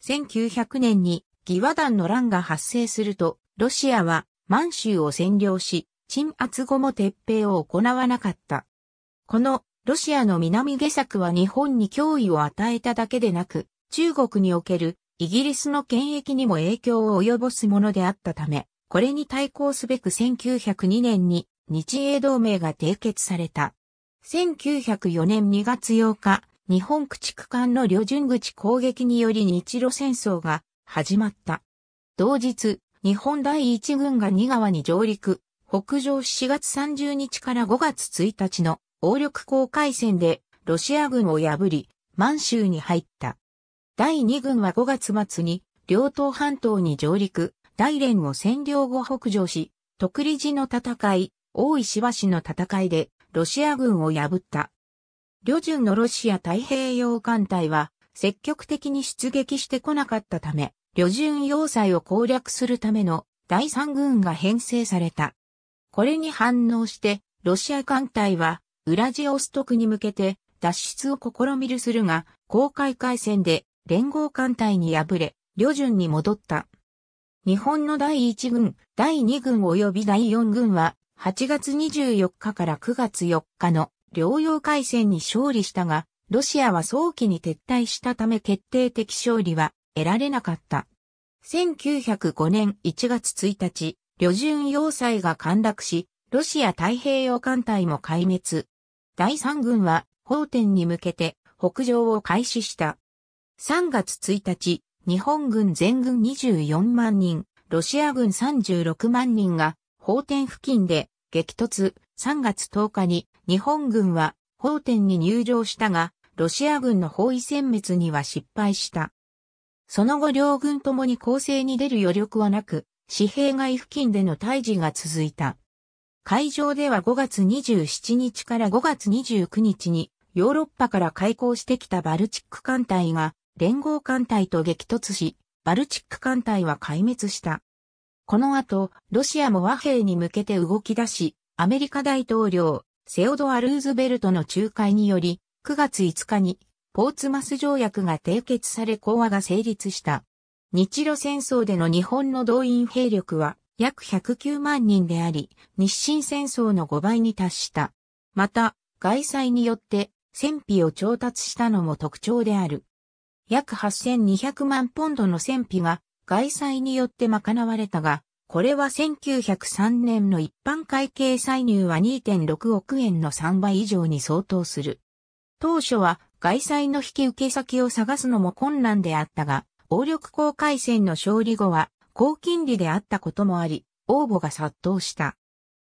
1900年に、義和団の乱が発生すると、ロシアは満州を占領し、鎮圧後も撤兵を行わなかった。このロシアの南下策は日本に脅威を与えただけでなく、中国におけるイギリスの権益にも影響を及ぼすものであったため、これに対抗すべく1902年に日英同盟が締結された。1904年2月8日、日本駆逐艦の旅順口攻撃により日露戦争が始まった。同日、日本第一軍が2川に上陸、北上4月30日から5月1日の王力航海戦でロシア軍を破り、満州に入った。第2軍は5月末に、両党半島に上陸、大連を占領後北上し、徳利寺の戦い、大石橋の戦いで、ロシア軍を破った。旅順のロシア太平洋艦隊は、積極的に出撃してこなかったため、旅順要塞を攻略するための第三軍が編成された。これに反応して、ロシア艦隊は、ウラジオストクに向けて脱出を試みるするが、公開海戦で連合艦隊に敗れ、旅順に戻った。日本の第1軍、第2軍及び第4軍は、8月24日から9月4日の療洋海戦に勝利したが、ロシアは早期に撤退したため決定的勝利は得られなかった。1905年1月1日、旅順要塞が陥落し、ロシア太平洋艦隊も壊滅。第3軍は、法典に向けて北上を開始した。3月1日、日本軍全軍24万人、ロシア軍36万人が、法典付近で激突。3月10日に日本軍は法典に入場したが、ロシア軍の包囲殲滅には失敗した。その後両軍ともに攻勢に出る余力はなく、紙幣街付近での退治が続いた。会場では5月27日から5月29日にヨーロッパから開港してきたバルチック艦隊が連合艦隊と激突し、バルチック艦隊は壊滅した。この後、ロシアも和平に向けて動き出し、アメリカ大統領、セオドア・ルーズベルトの仲介により、9月5日に、ポーツマス条約が締結され講和が成立した。日露戦争での日本の動員兵力は約109万人であり、日清戦争の5倍に達した。また、外災によって戦費を調達したのも特徴である。約8200万ポンドの戦費が外債によって賄われたが、これは1903年の一般会計歳入は2.6億円の3倍以上に相当する。当初は外債の引受先を探すのも困難であったが、暴力公開戦の勝利後は高金利であったこともあり、応募が殺到した。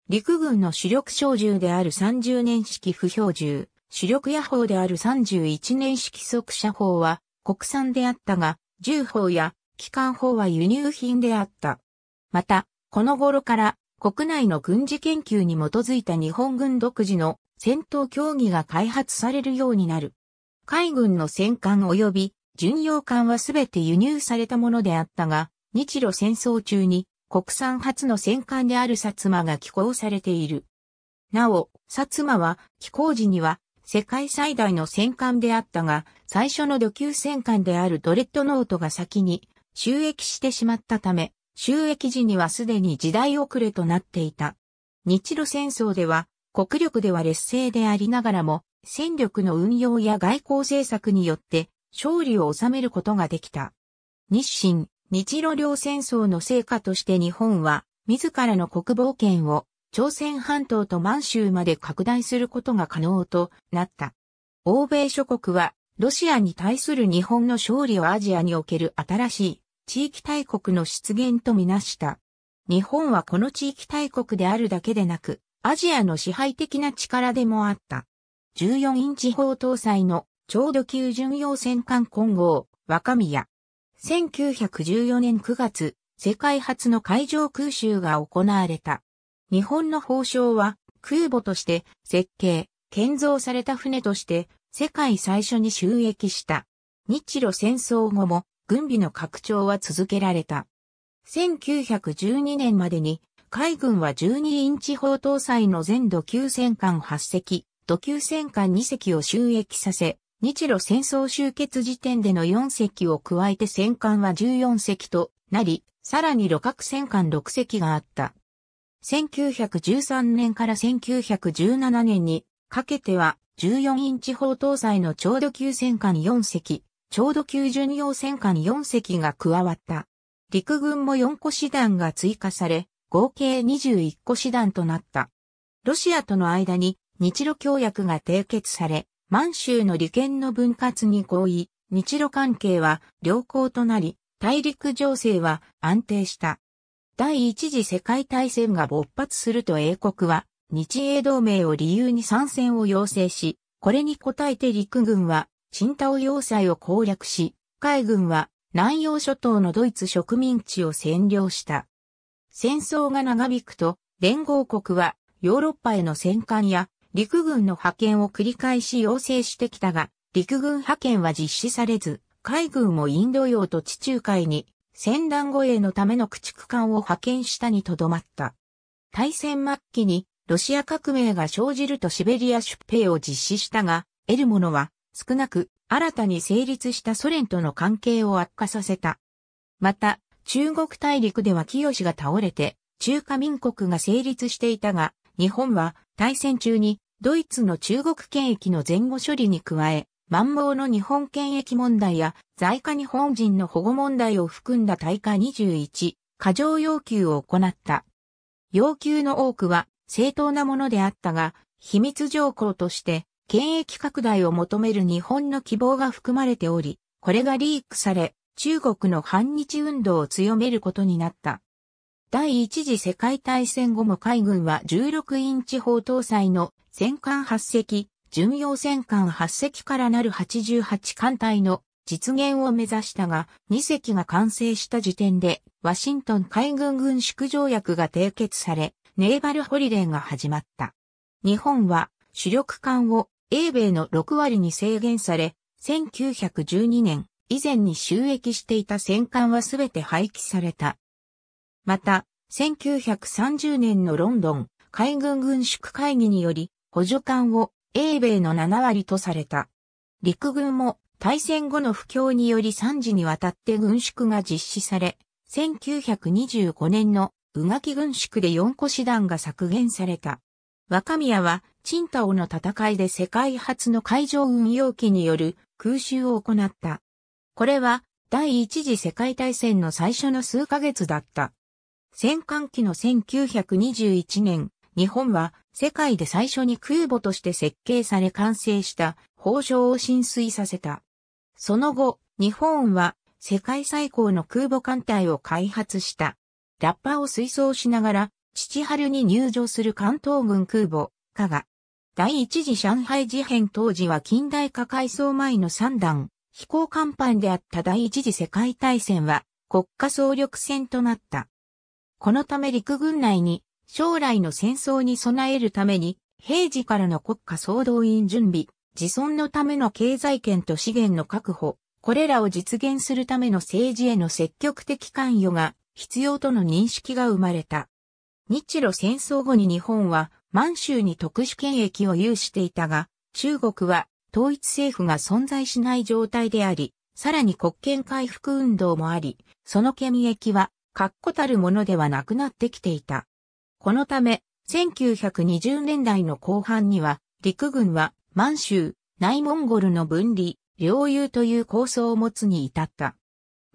陸軍の主力小銃である30年式不標銃、主力野砲である31年式速射砲は国産であったが、銃砲や機関砲は輸入品であった。また、この頃から国内の軍事研究に基づいた日本軍独自の戦闘競技が開発されるようになる。海軍の戦艦及び巡洋艦はすべて輸入されたものであったが、日露戦争中に国産初の戦艦である薩摩が寄港されている。なお、薩摩は寄港時には世界最大の戦艦であったが、最初の土級戦艦であるドレッドノートが先に収益してしまったため、収益時にはすでに時代遅れとなっていた。日露戦争では、国力では劣勢でありながらも、戦力の運用や外交政策によって勝利を収めることができた。日清、日露両戦争の成果として日本は、自らの国防権を朝鮮半島と満州まで拡大することが可能となった。欧米諸国は、ロシアに対する日本の勝利をアジアにおける新しい地域大国の出現とみなした。日本はこの地域大国であるだけでなく、アジアの支配的な力でもあった。14インチ砲搭載のちょうど級巡洋戦艦混合、若宮。1914年9月、世界初の海上空襲が行われた。日本の法相は空母として設計、建造された船として世界最初に収益した。日露戦争後も軍備の拡張は続けられた。1912年までに海軍は12インチ砲搭載の全土級戦艦8隻、土級戦艦2隻を収益させ、日露戦争終結時点での4隻を加えて戦艦は14隻となり、さらに旅客戦艦6隻があった。1913年から1917年にかけては14インチ砲搭載のちょうど級戦艦4隻、ちょうど級巡洋戦艦4隻が加わった。陸軍も4個師団が追加され、合計21個師団となった。ロシアとの間に日露協約が締結され、満州の利権の分割に合意、日露関係は良好となり、大陸情勢は安定した。第一次世界大戦が勃発すると英国は日英同盟を理由に参戦を要請し、これに応えて陸軍は、新タ要塞を攻略し、海軍は南洋諸島のドイツ植民地を占領した。戦争が長引くと、連合国はヨーロッパへの戦艦や陸軍の派遣を繰り返し要請してきたが、陸軍派遣は実施されず、海軍もインド洋と地中海に戦乱護衛のための駆逐艦を派遣したにとどまった。大戦末期にロシア革命が生じるとシベリア出兵を実施したが、得るものは少なく新たに成立したソ連との関係を悪化させた。また、中国大陸では清が倒れて、中華民国が成立していたが、日本は大戦中にドイツの中国権益の前後処理に加え、満望の日本権益問題や在家日本人の保護問題を含んだ大化21、過剰要求を行った。要求の多くは正当なものであったが、秘密条項として権益拡大を求める日本の希望が含まれており、これがリークされ、中国の反日運動を強めることになった。第一次世界大戦後も海軍は16インチ砲搭載の戦艦8隻、巡洋戦艦8隻からなる88艦隊の実現を目指したが、2隻が完成した時点で、ワシントン海軍軍縮条約が締結され、ネイバルホリデーが始まった。日本は主力艦を英米の6割に制限され、1912年以前に収益していた戦艦はすべて廃棄された。また、1930年のロンドン海軍軍縮会議により補助艦を英米の7割とされた。陸軍も大戦後の不況により3次にわたって軍縮が実施され、1925年の宇垣軍縮で4個師団が削減された。若宮は、チンタオの戦いで世界初の海上運用機による空襲を行った。これは、第一次世界大戦の最初の数ヶ月だった。戦艦機の1921年、日本は世界で最初に空母として設計され完成した宝生を浸水させた。その後、日本は世界最高の空母艦隊を開発した。ラッパを水槽しながら、父春に入場する関東軍空母、加賀。第一次上海事変当時は近代化改装前の三段、飛行甲板であった第一次世界大戦は国家総力戦となった。このため陸軍内に将来の戦争に備えるために、平時からの国家総動員準備、自存のための経済圏と資源の確保、これらを実現するための政治への積極的関与が必要との認識が生まれた。日露戦争後に日本は満州に特殊権益を有していたが、中国は統一政府が存在しない状態であり、さらに国権回復運動もあり、その権益は確固たるものではなくなってきていた。このため、1920年代の後半には、陸軍は満州、内モンゴルの分離、領有という構想を持つに至った。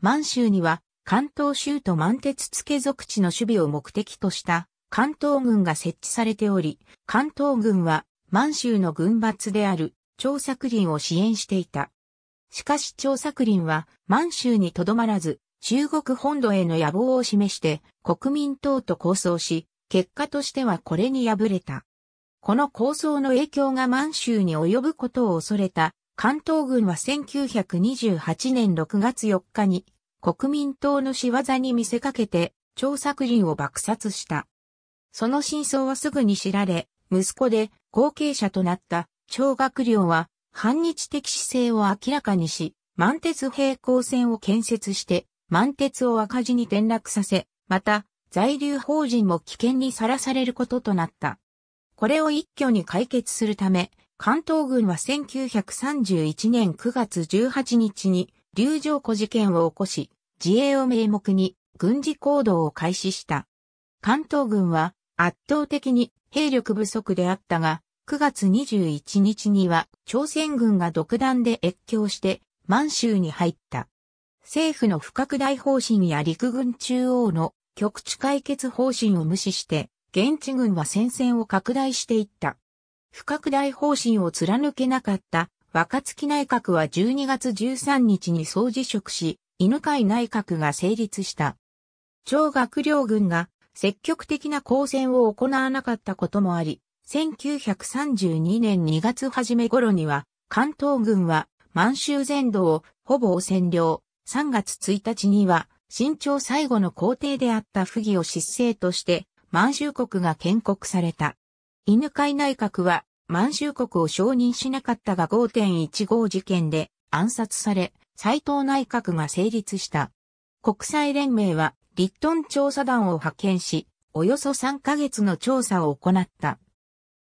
満州には、関東州と満鉄付属地の守備を目的とした関東軍が設置されており、関東軍は満州の軍閥である張作林を支援していた。しかし張作林は満州にとどまらず、中国本土への野望を示して国民党と構想し、結果としてはこれに敗れた。この構想の影響が満州に及ぶことを恐れた関東軍は1928年6月4日に国民党の仕業に見せかけて張作霖を爆殺した。その真相はすぐに知られ、息子で後継者となった張学良は反日的姿勢を明らかにし、満鉄平行線を建設して、満鉄を赤字に転落させ、また、在留邦人も危険にさらされることとなった。これを一挙に解決するため、関東軍は1931年9月18日に、流上湖事件を起こし、自衛を名目に軍事行動を開始した。関東軍は圧倒的に兵力不足であったが、9月21日には朝鮮軍が独断で越境して満州に入った。政府の不拡大方針や陸軍中央の局地解決方針を無視して、現地軍は戦線を拡大していった。不拡大方針を貫けなかった若月内閣は12月13日に総辞職し、犬飼内閣が成立した。超学良軍が積極的な抗戦を行わなかったこともあり、1932年2月初め頃には、関東軍は満州全土をほぼ占領。3月1日には新朝最後の皇帝であった溥儀を失政として満州国が建国された。犬飼内閣は満州国を承認しなかったが5.15事件で暗殺され、斎藤内閣が成立した。国際連盟はリットン調査団を派遣し、およそ3ヶ月の調査を行った。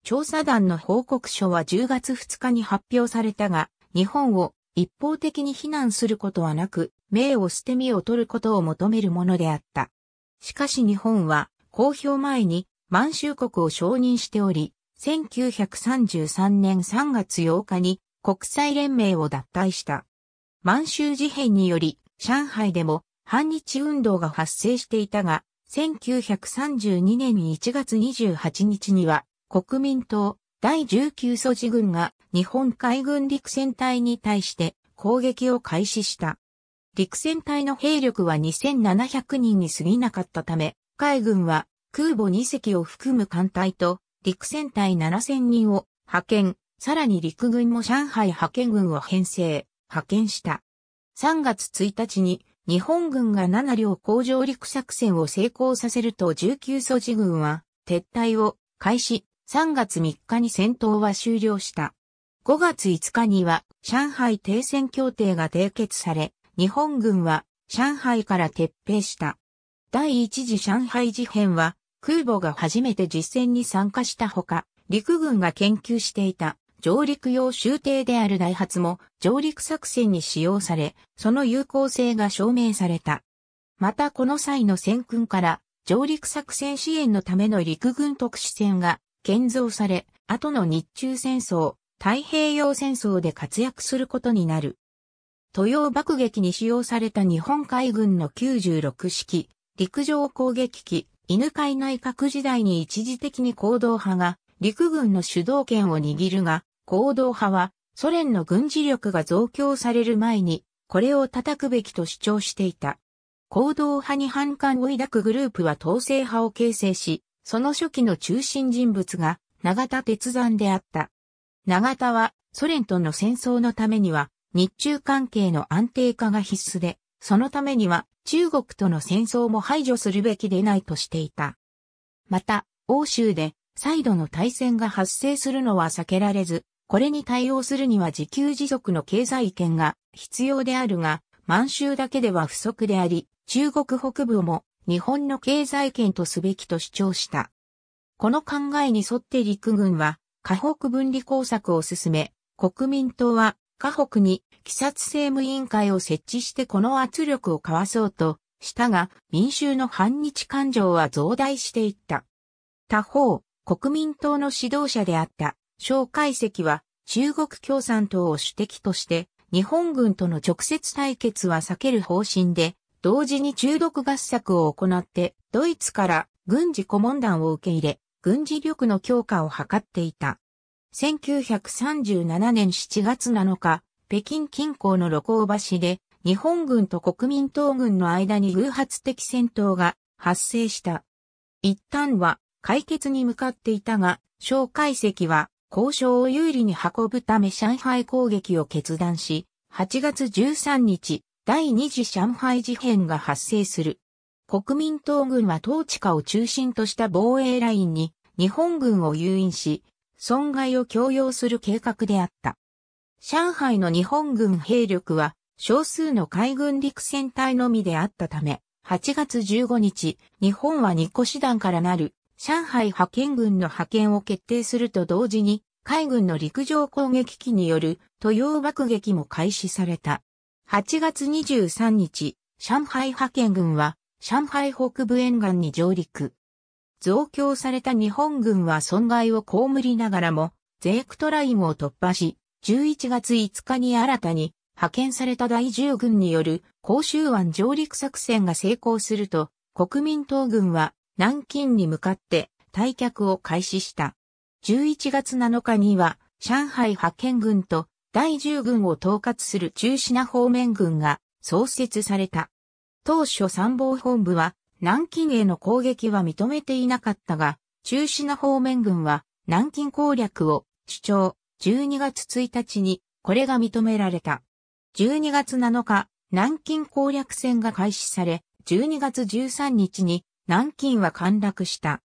調査団の報告書は10月2日に発表されたが、日本を一方的に非難することはなく、名を捨て身を取ることを求めるものであった。しかし日本は、公表前に満州国を承認しており、1933年3月8日に国際連盟を脱退した。満州事変により、上海でも反日運動が発生していたが、1932年1月28日には、国民党第19素地軍が日本海軍陸戦隊に対して攻撃を開始した。陸戦隊の兵力は2700人に過ぎなかったため、海軍は空母2隻を含む艦隊と陸戦隊7000人を派遣、さらに陸軍も上海派遣軍を編成、派遣した。3月1日に日本軍が7両工場陸作戦を成功させると19素地軍は撤退を開始、3月3日に戦闘は終了した。5月5日には上海停戦協定が締結され、日本軍は上海から撤兵した。第一次上海事変は空母が初めて実戦に参加したほか、陸軍が研究していた上陸用終艇である大発も上陸作戦に使用され、その有効性が証明された。またこの際の戦訓から上陸作戦支援のための陸軍特殊戦が建造され、後の日中戦争、太平洋戦争で活躍することになる。豊洋爆撃に使用された日本海軍の96式、陸上攻撃機、犬飼内閣時代に一時的に行動派が陸軍の主導権を握るが、行動派はソ連の軍事力が増強される前にこれを叩くべきと主張していた。行動派に反感を抱くグループは統制派を形成し、その初期の中心人物が永田鉄山であった。長田はソ連との戦争のためには日中関係の安定化が必須で、そのためには中国との戦争も排除するべきでないとしていた。また、欧州で再度の大戦が発生するのは避けられず、これに対応するには自給自足の経済圏が必要であるが、満州だけでは不足であり、中国北部も日本の経済圏とすべきと主張した。この考えに沿って陸軍は河北分離工作を進め、国民党は河北に鬼殺政務委員会を設置してこの圧力をかわそうとしたが、民衆の反日感情は増大していった。他方、国民党の指導者であった蒋介石は中国共産党を主敵として日本軍との直接対決は避ける方針で、同時に中毒合作を行ってドイツから軍事顧問団を受け入れ、軍事力の強化を図っていた。1937年7月7日、北京近郊の露光橋で、日本軍と国民党軍の間に偶発的戦闘が発生した。一旦は解決に向かっていたが、蒋介石は交渉を有利に運ぶため上海攻撃を決断し、8月13日、第二次上海事変が発生する。国民党軍は統治下を中心とした防衛ラインに日本軍を誘引し、損害を強要する計画であった。上海の日本軍兵力は少数の海軍陸戦隊のみであったため、8月15日、日本は日個師団からなる上海派遣軍の派遣を決定すると同時に、海軍の陸上攻撃機による都用爆撃も開始された。8月23日、上海派遣軍は上海北部沿岸に上陸。増強された日本軍は損害を被りながらも、ゼークトラインを突破し、11月5日に新たに派遣された第10軍による甲州湾上陸作戦が成功すると、国民党軍は南京に向かって退却を開始した。11月7日には上海派遣軍と第10軍を統括する中品方面軍が創設された。当初参謀本部は南京への攻撃は認めていなかったが、中止な方面軍は南京攻略を主張、12月1日にこれが認められた。12月7日、南京攻略戦が開始され、12月13日に南京は陥落した。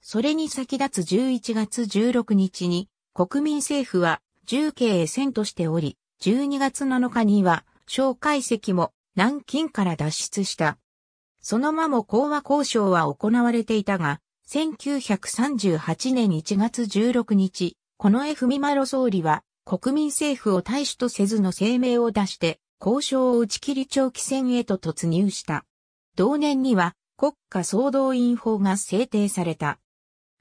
それに先立つ11月16日に国民政府は重慶へ遷都しており、12月7日には蒋介石も南京から脱出した。そのまま講和交渉は行われていたが、1938年1月16日、この F・ ミマロ総理は国民政府を大使とせずの声明を出して、交渉を打ち切り長期戦へと突入した。同年には国家総動員法が制定された。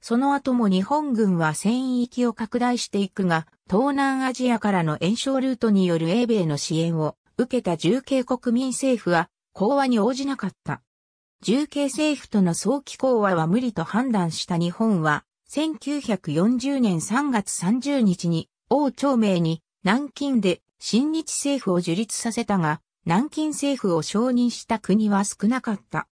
その後も日本軍は戦域を拡大していくが、東南アジアからの延焼ルートによる英米の支援を受けた重慶国民政府は、講和に応じなかった。重慶政府との早期講和は無理と判断した日本は、1940年3月30日に、王朝明に南京で新日政府を樹立させたが、南京政府を承認した国は少なかった。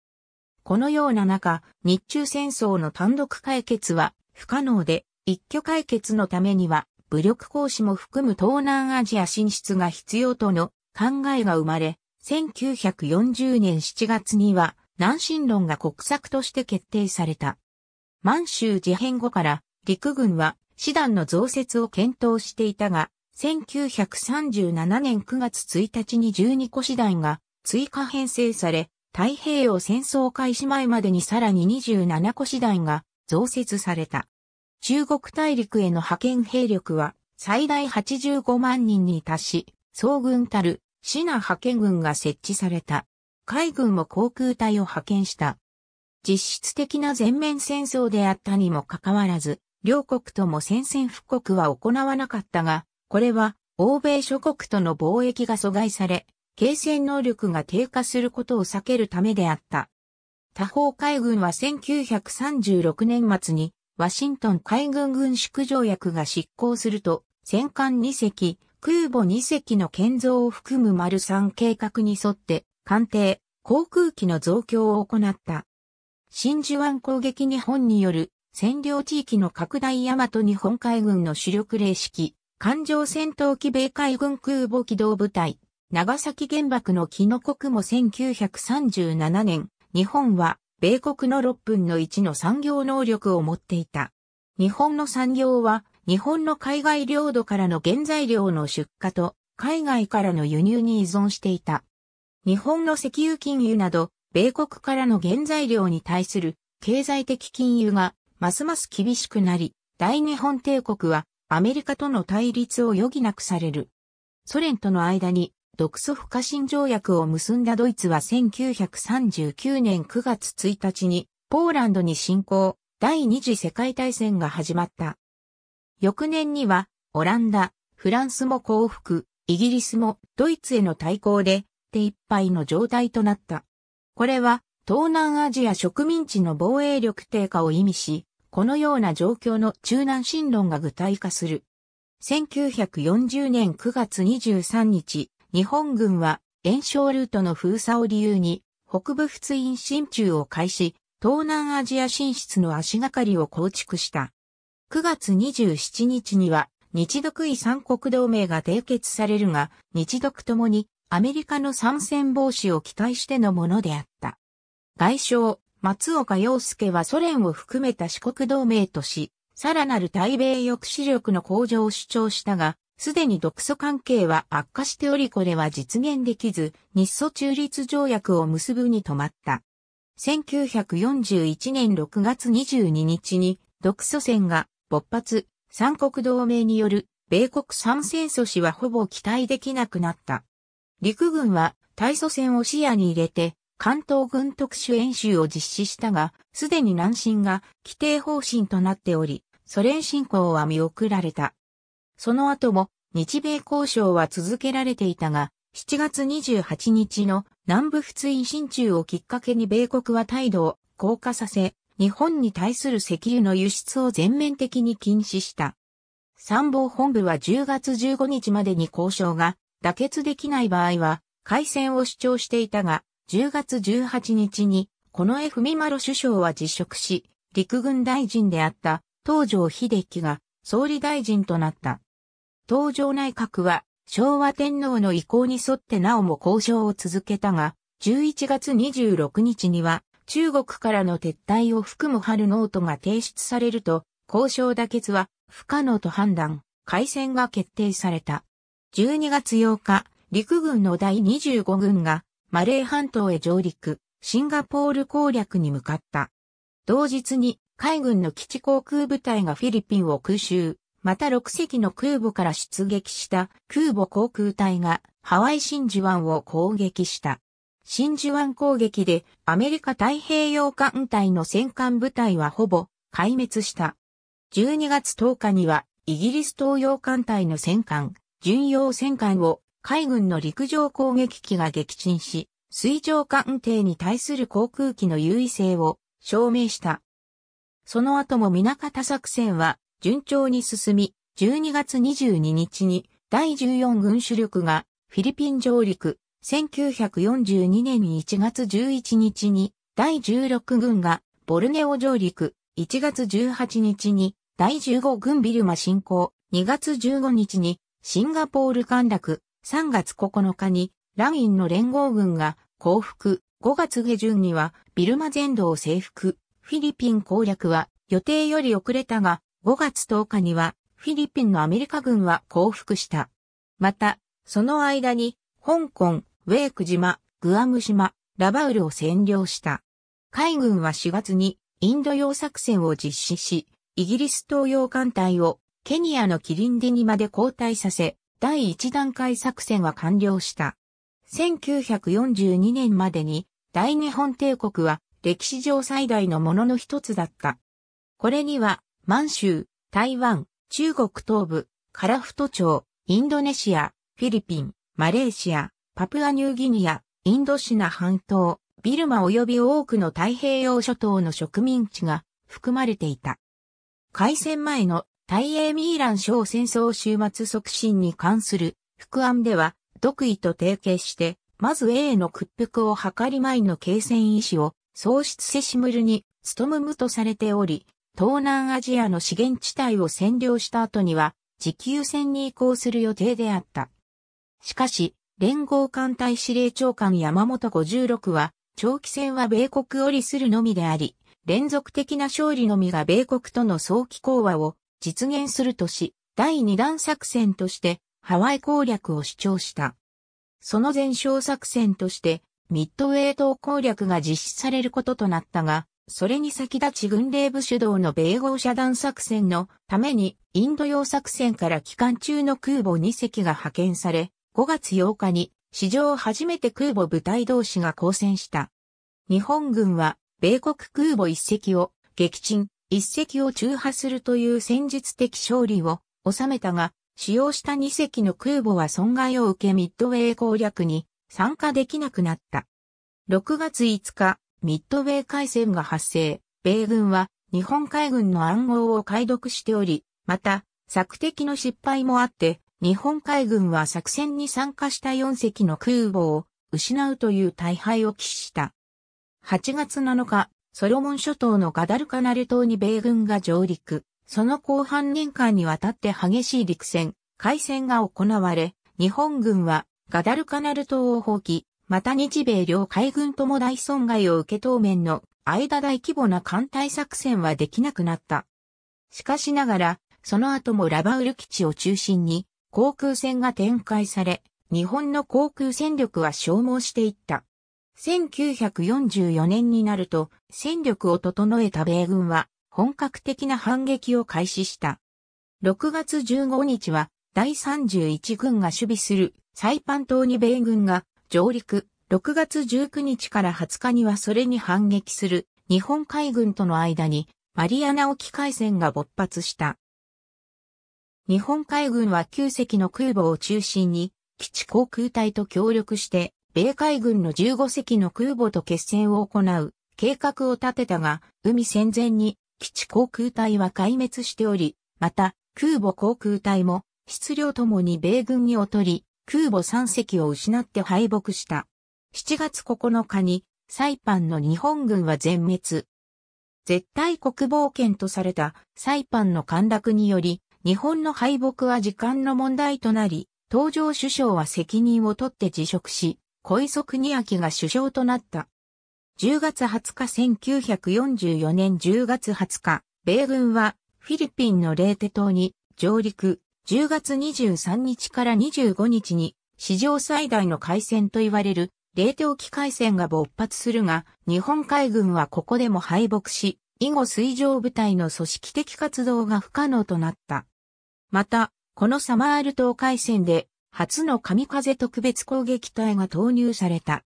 このような中、日中戦争の単独解決は不可能で、一挙解決のためには、武力行使も含む東南アジア進出が必要との考えが生まれ、1940年7月には南進論が国策として決定された。満州事変後から陸軍は師団の増設を検討していたが、1937年9月1日に12個師団が追加編成され、太平洋戦争開始前までにさらに27個師団が増設された。中国大陸への派遣兵力は最大85万人に達し、総軍たる、シナ派遣軍が設置された。海軍も航空隊を派遣した。実質的な全面戦争であったにもかかわらず、両国とも戦線復刻は行わなかったが、これは欧米諸国との貿易が阻害され、継戦能力が低下することを避けるためであった。他方海軍は1936年末にワシントン海軍軍縮条約が執行すると、戦艦2隻、空母2隻の建造を含む丸3計画に沿って、艦艇、航空機の増強を行った。真珠湾攻撃日本による占領地域の拡大大和日本海軍の主力霊式、艦上戦闘機米海軍空母機動部隊、長崎原爆のキノコ雲1937年、日本は米国の6分の1の産業能力を持っていた。日本の産業は日本の海外領土からの原材料の出荷と海外からの輸入に依存していた。日本の石油金融など、米国からの原材料に対する経済的金融がますます厳しくなり、大日本帝国はアメリカとの対立を余儀なくされる。ソ連との間に独ソ不可侵条約を結んだドイツは1939年9月1日にポーランドに侵攻、第二次世界大戦が始まった。翌年には、オランダ、フランスも降伏、イギリスもドイツへの対抗で、手一杯の状態となった。これは、東南アジア植民地の防衛力低下を意味し、このような状況の中南進論が具体化する。1940年9月23日、日本軍は炎症ルートの封鎖を理由に北部仏印進駐を開始、東南アジア進出の足がかりを構築した。9月27日には日独位三国同盟が締結されるが、日独ともにアメリカの参戦防止を期待してのものであった。外相、松岡洋介はソ連を含めた四国同盟とし、さらなる対米抑止力の向上を主張したが、すでに独ソ関係は悪化しておりこれは実現できず、日ソ中立条約を結ぶに止まった。1941年6月22日に、独ソ戦が勃発、三国同盟による米国参戦阻止はほぼ期待できなくなった。陸軍は大祖戦を視野に入れて関東軍特殊演習を実施したが、すでに南進が規定方針となっており、ソ連侵攻は見送られた。その後も日米交渉は続けられていたが、7月28日の南部仏印進駐をきっかけに米国は態度を硬化させ、日本に対する石油の輸出を全面的に禁止した。参謀本部は10月15日までに交渉が妥結できない場合は、改戦を主張していたが、10月18日に、この F・ ミマロ首相は辞職し、陸軍大臣であった東条秀樹が総理大臣となった。東条内閣は昭和天皇の意向に沿ってなおも交渉を続けたが、11月26日には中国からの撤退を含む春ノートが提出されると、交渉妥結は不可能と判断、開戦が決定された。12月8日、陸軍の第25軍がマレー半島へ上陸、シンガポール攻略に向かった。同日に海軍の基地航空部隊がフィリピンを空襲、また6隻の空母から出撃した空母航空隊がハワイ真珠湾を攻撃した。真珠湾攻撃でアメリカ太平洋艦隊の戦艦部隊はほぼ壊滅した。12月10日にはイギリス東洋艦隊の戦艦、巡洋戦艦を海軍の陸上攻撃機が撃沈し、水上艦艇に対する航空機の優位性を証明した。その後も水方作戦は順調に進み、12月22日に第14軍主力がフィリピン上陸、1942年1月11日に第16軍がボルネオ上陸、1月18日に第15軍ビルマ侵攻、2月15日にシンガポール陥落、3月9日にラインの連合軍が降伏、5月下旬にはビルマ全土を征服、フィリピン攻略は予定より遅れたが、5月10日にはフィリピンのアメリカ軍は降伏した。また、その間に香港、ウェーク島、グアム島、ラバウルを占領した。海軍は4月にインド洋作戦を実施し、イギリス東洋艦隊をケニアのキリンディにまで後退させ、第1段階作戦は完了した。1942年までに大日本帝国は歴史上最大のものの一つだった。これには満州、台湾、中国東部、カラフト町、インドネシア、フィリピン、マレーシア、パプアニューギニア、インドシナ半島、ビルマ及び多くの太平洋諸島の植民地が含まれていた。開戦前の大英ミーラン省戦争終末促進に関する副案では、独位と提携して、まず A の屈服を図り前の継戦意志を喪失セシムルに務むとされており、東南アジアの資源地帯を占領した後には、持久戦に移行する予定であった。しかし、連合艦隊司令長官山本56は、長期戦は米国を利するのみであり、連続的な勝利のみが米国との早期講和を実現するとし、第2弾作戦としてハワイ攻略を主張した。その前哨作戦として、ミッドウェイ島攻略が実施されることとなったが、それに先立ち軍令部主導の米豪遮断作戦のためにインド洋作戦から期間中の空母2隻が派遣され、5月8日に史上初めて空母部隊同士が交戦した。日本軍は米国空母一隻を撃沈、一隻を中破するという戦術的勝利を収めたが、使用した2隻の空母は損害を受けミッドウェー攻略に参加できなくなった。6月5日、ミッドウェー海戦が発生、米軍は日本海軍の暗号を解読しており、また、作敵の失敗もあって、日本海軍は作戦に参加した4隻の空母を失うという大敗を喫した。8月7日、ソロモン諸島のガダルカナル島に米軍が上陸。その後半年間にわたって激しい陸戦、海戦が行われ、日本軍はガダルカナル島を放棄、また日米両海軍とも大損害を受け当面の間大規模な艦隊作戦はできなくなった。しかしながら、その後もラバウル基地を中心に航空戦が展開され、日本の航空戦力は消耗していった。1944年になると、戦力を整えた米軍は、本格的な反撃を開始した。6月15日は、第31軍が守備するサイパン島に米軍が上陸、6月19日から20日にはそれに反撃する日本海軍との間にマリアナ沖海戦が勃発した。日本海軍は9隻の空母を中心に、基地航空隊と協力して、米海軍の15隻の空母と決戦を行う計画を立てたが、海戦前に基地航空隊は壊滅しており、また空母航空隊も質量ともに米軍に劣り、空母3隻を失って敗北した。7月9日にサイパンの日本軍は全滅。絶対国防圏とされたサイパンの陥落により、日本の敗北は時間の問題となり、東条首相は責任を取って辞職し、小磯国明が首相となった。10月20日1944年10月20日、米軍はフィリピンのレーテ島に上陸、10月23日から25日に史上最大の海戦と言われるレーテ沖海戦が勃発するが、日本海軍はここでも敗北し、以後水上部隊の組織的活動が不可能となった。また、このサマール島海戦で、初の神風特別攻撃隊が投入された。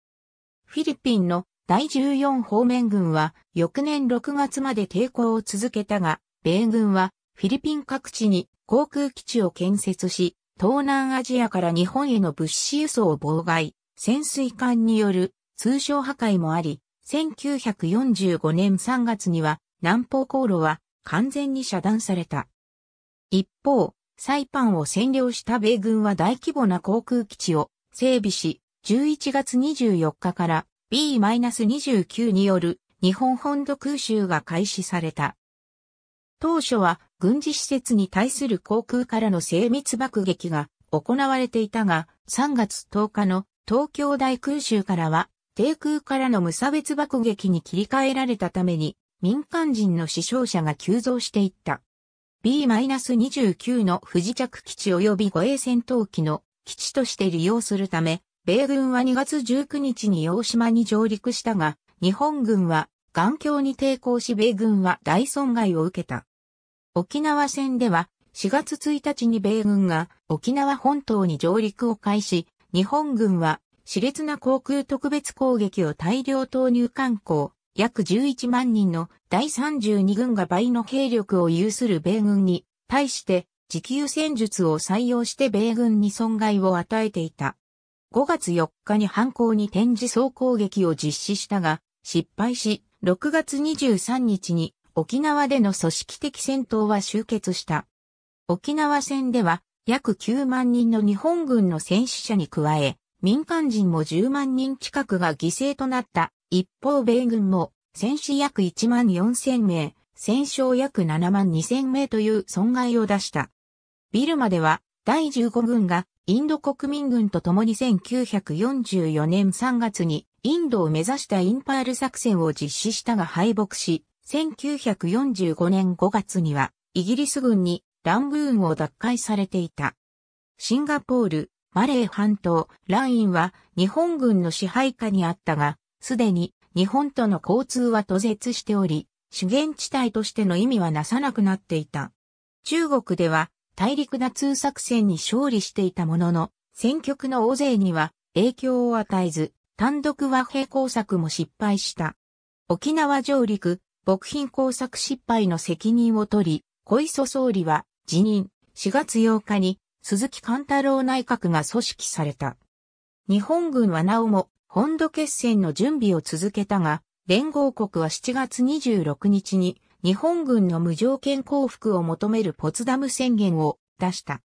フィリピンの第14方面軍は翌年6月まで抵抗を続けたが、米軍はフィリピン各地に航空基地を建設し、東南アジアから日本への物資輸送を妨害、潜水艦による通商破壊もあり、1945年3月には南方航路は完全に遮断された。一方、サイパンを占領した米軍は大規模な航空基地を整備し、11月24日から B-29 による日本本土空襲が開始された。当初は軍事施設に対する航空からの精密爆撃が行われていたが、3月10日の東京大空襲からは、低空からの無差別爆撃に切り替えられたために、民間人の死傷者が急増していった。B-29 の不時着基地及び護衛戦闘機の基地として利用するため、米軍は2月19日に大島に上陸したが、日本軍は頑強に抵抗し米軍は大損害を受けた。沖縄戦では4月1日に米軍が沖縄本島に上陸を開始、日本軍は熾烈な航空特別攻撃を大量投入観光、約11万人の第32軍が倍の兵力を有する米軍に対して持久戦術を採用して米軍に損害を与えていた。5月4日に犯行に転じ総攻撃を実施したが失敗し、6月23日に沖縄での組織的戦闘は終結した。沖縄戦では約9万人の日本軍の戦死者に加え、民間人も10万人近くが犠牲となった一方米軍も戦死約1万4000名、戦傷約7万2000名という損害を出した。ビルマでは第15軍がインド国民軍と共に1944年3月にインドを目指したインパール作戦を実施したが敗北し、1945年5月にはイギリス軍にラングーンを奪回されていた。シンガポール、マレー半島、ラインは日本軍の支配下にあったが、すでに日本との交通は途絶しており、資源地帯としての意味はなさなくなっていた。中国では大陸打通作戦に勝利していたものの、戦局の大勢には影響を与えず、単独和平工作も失敗した。沖縄上陸、牧賓工作失敗の責任を取り、小磯総理は辞任、4月8日に鈴木貫太郎内閣が組織された。日本軍はなおも本土決戦の準備を続けたが、連合国は7月26日に日本軍の無条件降伏を求めるポツダム宣言を出した。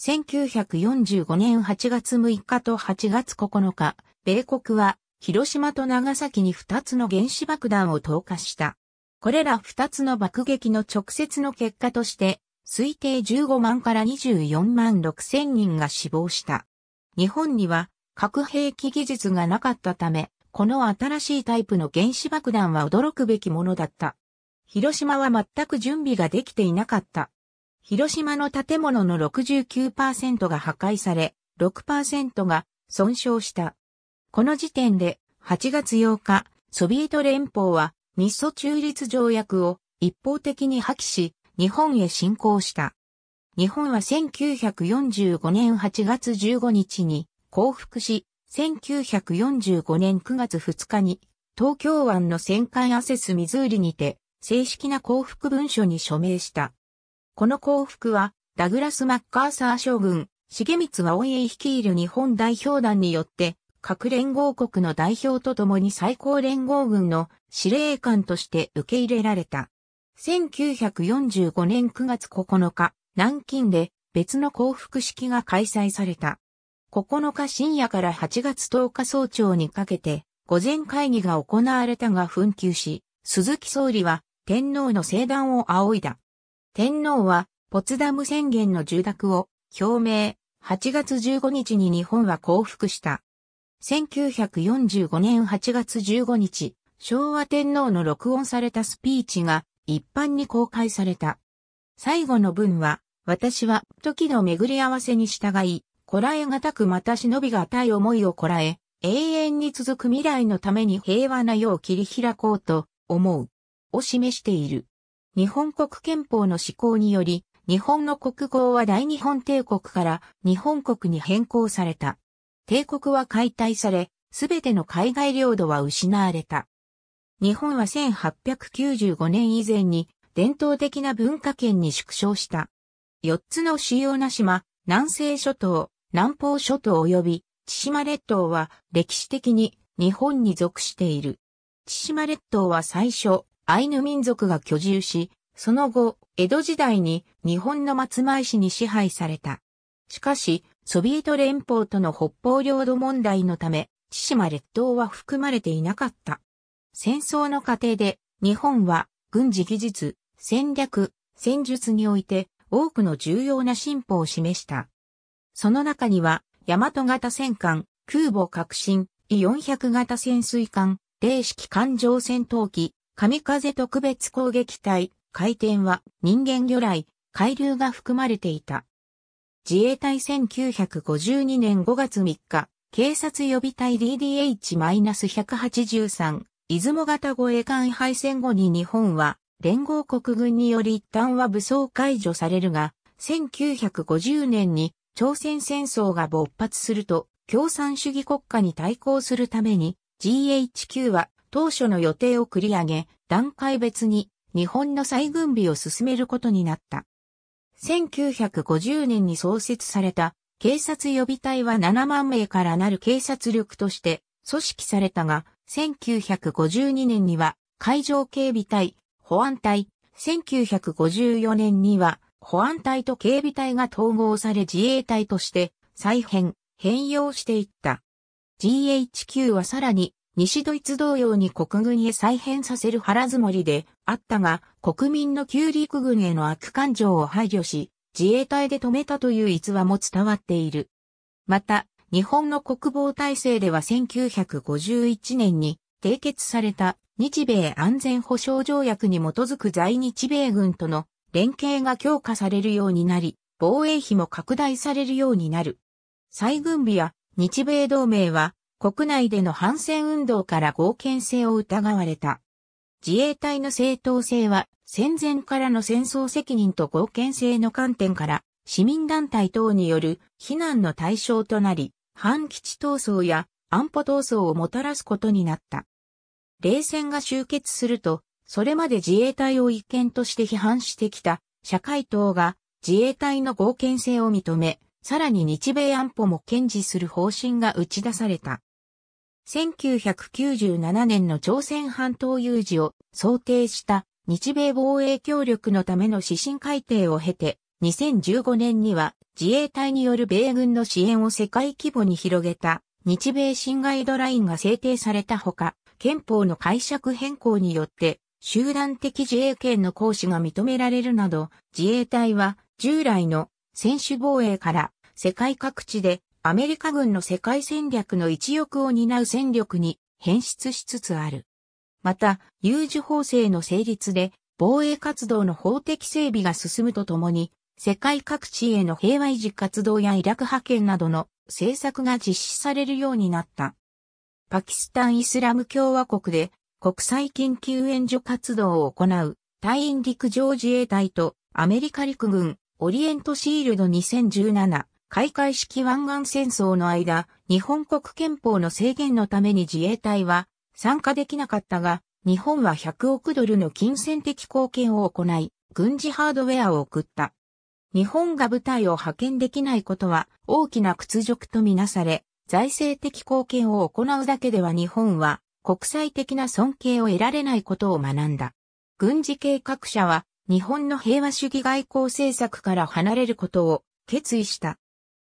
1945年8月6日と8月9日、米国は広島と長崎に2つの原子爆弾を投下した。これら2つの爆撃の直接の結果として、推定15万から24万6千人が死亡した。日本には核兵器技術がなかったため、この新しいタイプの原子爆弾は驚くべきものだった。広島は全く準備ができていなかった。広島の建物の69%が破壊され、6%が損傷した。この時点で8月8日、ソビエト連邦は日ソ中立条約を一方的に破棄し、日本へ侵攻した。日本は1945年8月15日に降伏し、1945年9月2日に、東京湾の戦艦アセスミズーリにて、正式な降伏文書に署名した。この降伏は、ダグラス・マッカーサー将軍、重光は大江率いる日本代表団によって、各連合国の代表と共に最高連合軍の司令官として受け入れられた。1945年9月9日、南京で別の降伏式が開催された。9日深夜から8月10日早朝にかけて、午前会議が行われたが紛糾し、鈴木総理は天皇の聖壇を仰いだ。天皇は、ポツダム宣言の受諾を表明、8月15日に日本は降伏した。1945年8月15日、昭和天皇の録音されたスピーチが一般に公開された。最後の文は、私は時の巡り合わせに従い、こらえがたくまた忍びがたい思いをこらえ、永遠に続く未来のために平和な世を切り開こうと思うを示している。日本国憲法の施行により、日本の国号は大日本帝国から日本国に変更された。帝国は解体され、すべての海外領土は失われた。日本は1895年以前に伝統的な文化圏に縮小した。4つの主要な島、南西諸島、南方諸島及び千島列島は歴史的に日本に属している。千島列島は最初、アイヌ民族が居住し、その後、江戸時代に日本の松前市に支配された。しかし、ソビエト連邦との北方領土問題のため、千島列島は含まれていなかった。戦争の過程で、日本は軍事技術、戦略、戦術において多くの重要な進歩を示した。その中には、大和型戦艦、空母革新、E400 型潜水艦、零式艦上戦闘機、神風特別攻撃隊、回転は人間魚雷、海流が含まれていた。自衛隊1952年5月3日、警察予備隊 DDH-183、出雲型護衛艦敗戦後に日本は、連合国軍により一旦は武装解除されるが、1950年に朝鮮戦争が勃発すると、共産主義国家に対抗するために、GHQ は当初の予定を繰り上げ、段階別に日本の再軍備を進めることになった。1950年に創設された警察予備隊は7万名からなる警察力として組織されたが、1952年には海上警備隊、保安隊、1954年には保安隊と警備隊が統合され自衛隊として再編、変容していった。GHQ はさらに西ドイツ同様に国軍へ再編させる腹積もりであったが、国民の旧陸軍への悪感情を配慮し、自衛隊で止めたという逸話も伝わっている。また、日本の国防体制では1951年に締結された日米安全保障条約に基づく在日米軍との連携が強化されるようになり、防衛費も拡大されるようになる。再軍備や日米同盟は国内での反戦運動から合憲性を疑われた。自衛隊の正当性は戦前からの戦争責任と合憲性の観点から市民団体等による非難の対象となり、反基地闘争や安保闘争をもたらすことになった。冷戦が終結するとそれまで自衛隊を一見として批判してきた社会党が自衛隊の合憲性を認め、さらに日米安保も堅持する方針が打ち出された。1997年の朝鮮半島有事を想定した日米防衛協力のための指針改定を経て、2015年には自衛隊による米軍の支援を世界規模に広げた日米新ガイドラインが制定されたほか、憲法の解釈変更によって集団的自衛権の行使が認められるなど、自衛隊は従来の専守防衛から世界各地でアメリカ軍の世界戦略の一翼を担う戦力に変質しつつある。また、有事法制の成立で防衛活動の法的整備が進むとともに、世界各地への平和維持活動やイラク派遣などの政策が実施されるようになった。パキスタン・イスラム共和国で国際緊急援助活動を行う、隊員陸上自衛隊とアメリカ陸軍、オリエントシールド2017、開会式湾岸戦争の間、日本国憲法の制限のために自衛隊は参加できなかったが、日本は100億ドルの金銭的貢献を行い、軍事ハードウェアを送った。日本が部隊を派遣できないことは大きな屈辱とみなされ、財政的貢献を行うだけでは日本は国際的な尊敬を得られないことを学んだ。軍事計画者は日本の平和主義外交政策から離れることを決意した。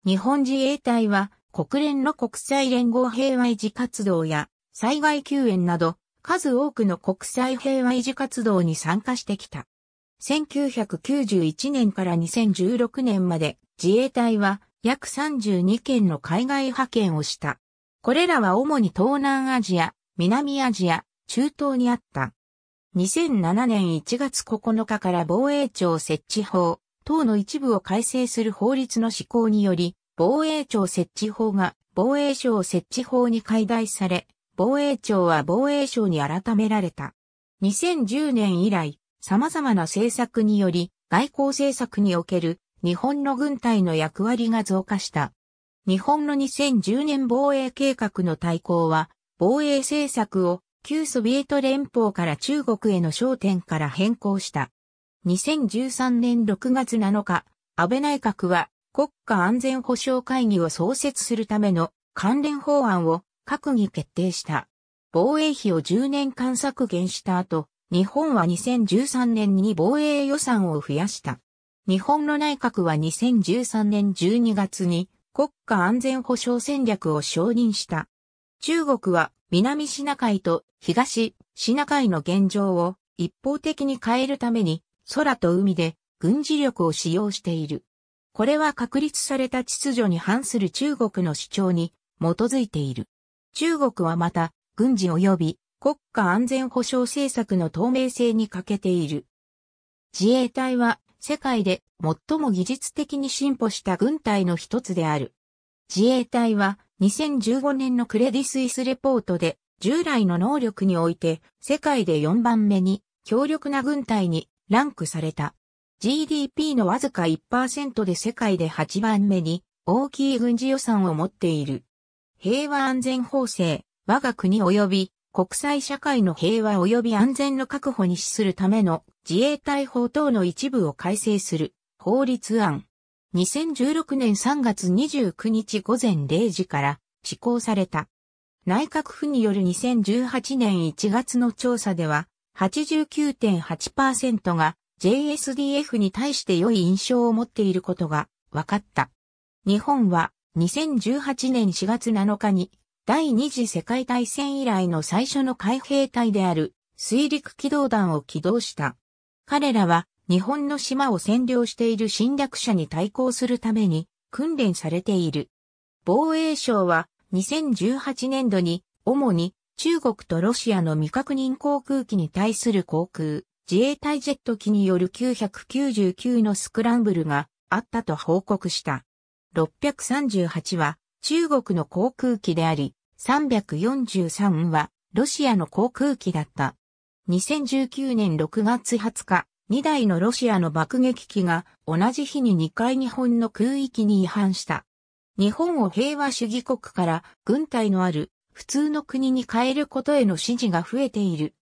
日本自衛隊は国連の国際連合平和維持活動や災害救援など数多くの国際平和維持活動に参加してきた。1991年から2016年まで自衛隊は約32件の海外派遣をした。これらは主に東南アジア、南アジア、中東にあった。2007年1月9日から防衛庁設置法、等の一部を改正する法律の施行により、防衛庁設置法が防衛省設置法に改題され、防衛庁は防衛省に改められた。2010年以来、様々な政策により、外交政策における日本の軍隊の役割が増加した。日本の2010年防衛計画の大綱は、防衛政策を旧ソビエト連邦から中国への焦点から変更した。2013年6月7日、安倍内閣は国家安全保障会議を創設するための関連法案を閣議決定した。防衛費を10年間削減した後、日本は2013年に防衛予算を増やした。日本の内閣は2013年12月に国家安全保障戦略を承認した。中国は南シナ海と東シナ海の現状を一方的に変えるために空と海で軍事力を使用している。これは確立された秩序に反する中国の主張に基づいている。中国はまた軍事及び国家安全保障政策の透明性に欠けている。自衛隊は世界で最も技術的に進歩した軍隊の一つである。自衛隊は2015年のクレディ・スイスレポートで、従来の能力において、世界で4番目に強力な軍隊にランクされた。GDP のわずか1%で世界で8番目に大きい軍事予算を持っている。平和安全法制、我が国及び国際社会の平和及び安全の確保に資するための自衛隊法等の一部を改正する法律案。2016年3月29日午前0時から施行された。内閣府による2018年1月の調査では89.8%が JSDF に対して良い印象を持っていることが分かった。日本は2018年4月7日に第二次世界大戦以来の最初の海兵隊である水陸機動団を起動した。彼らは日本の島を占領している侵略者に対抗するために訓練されている。防衛省は2018年度に主に中国とロシアの未確認航空機に対する航空、自衛隊ジェット機による999のスクランブルがあったと報告した。638は中国の航空機であり、343はロシアの航空機だった。2019年6月20日、2台のロシアの爆撃機が同じ日に2回日本の空域に違反した。日本を平和主義国から軍隊のある普通の国に変えることへの支持が増えている。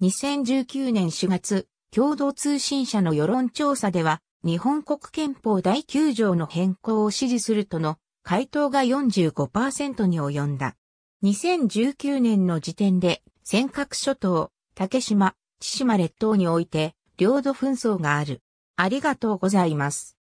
2019年4月、共同通信社の世論調査では、日本国憲法第9条の変更を支持するとの回答が45%に及んだ。2019年の時点で尖閣諸島、竹島、千島列島において領土紛争がある。ありがとうございます。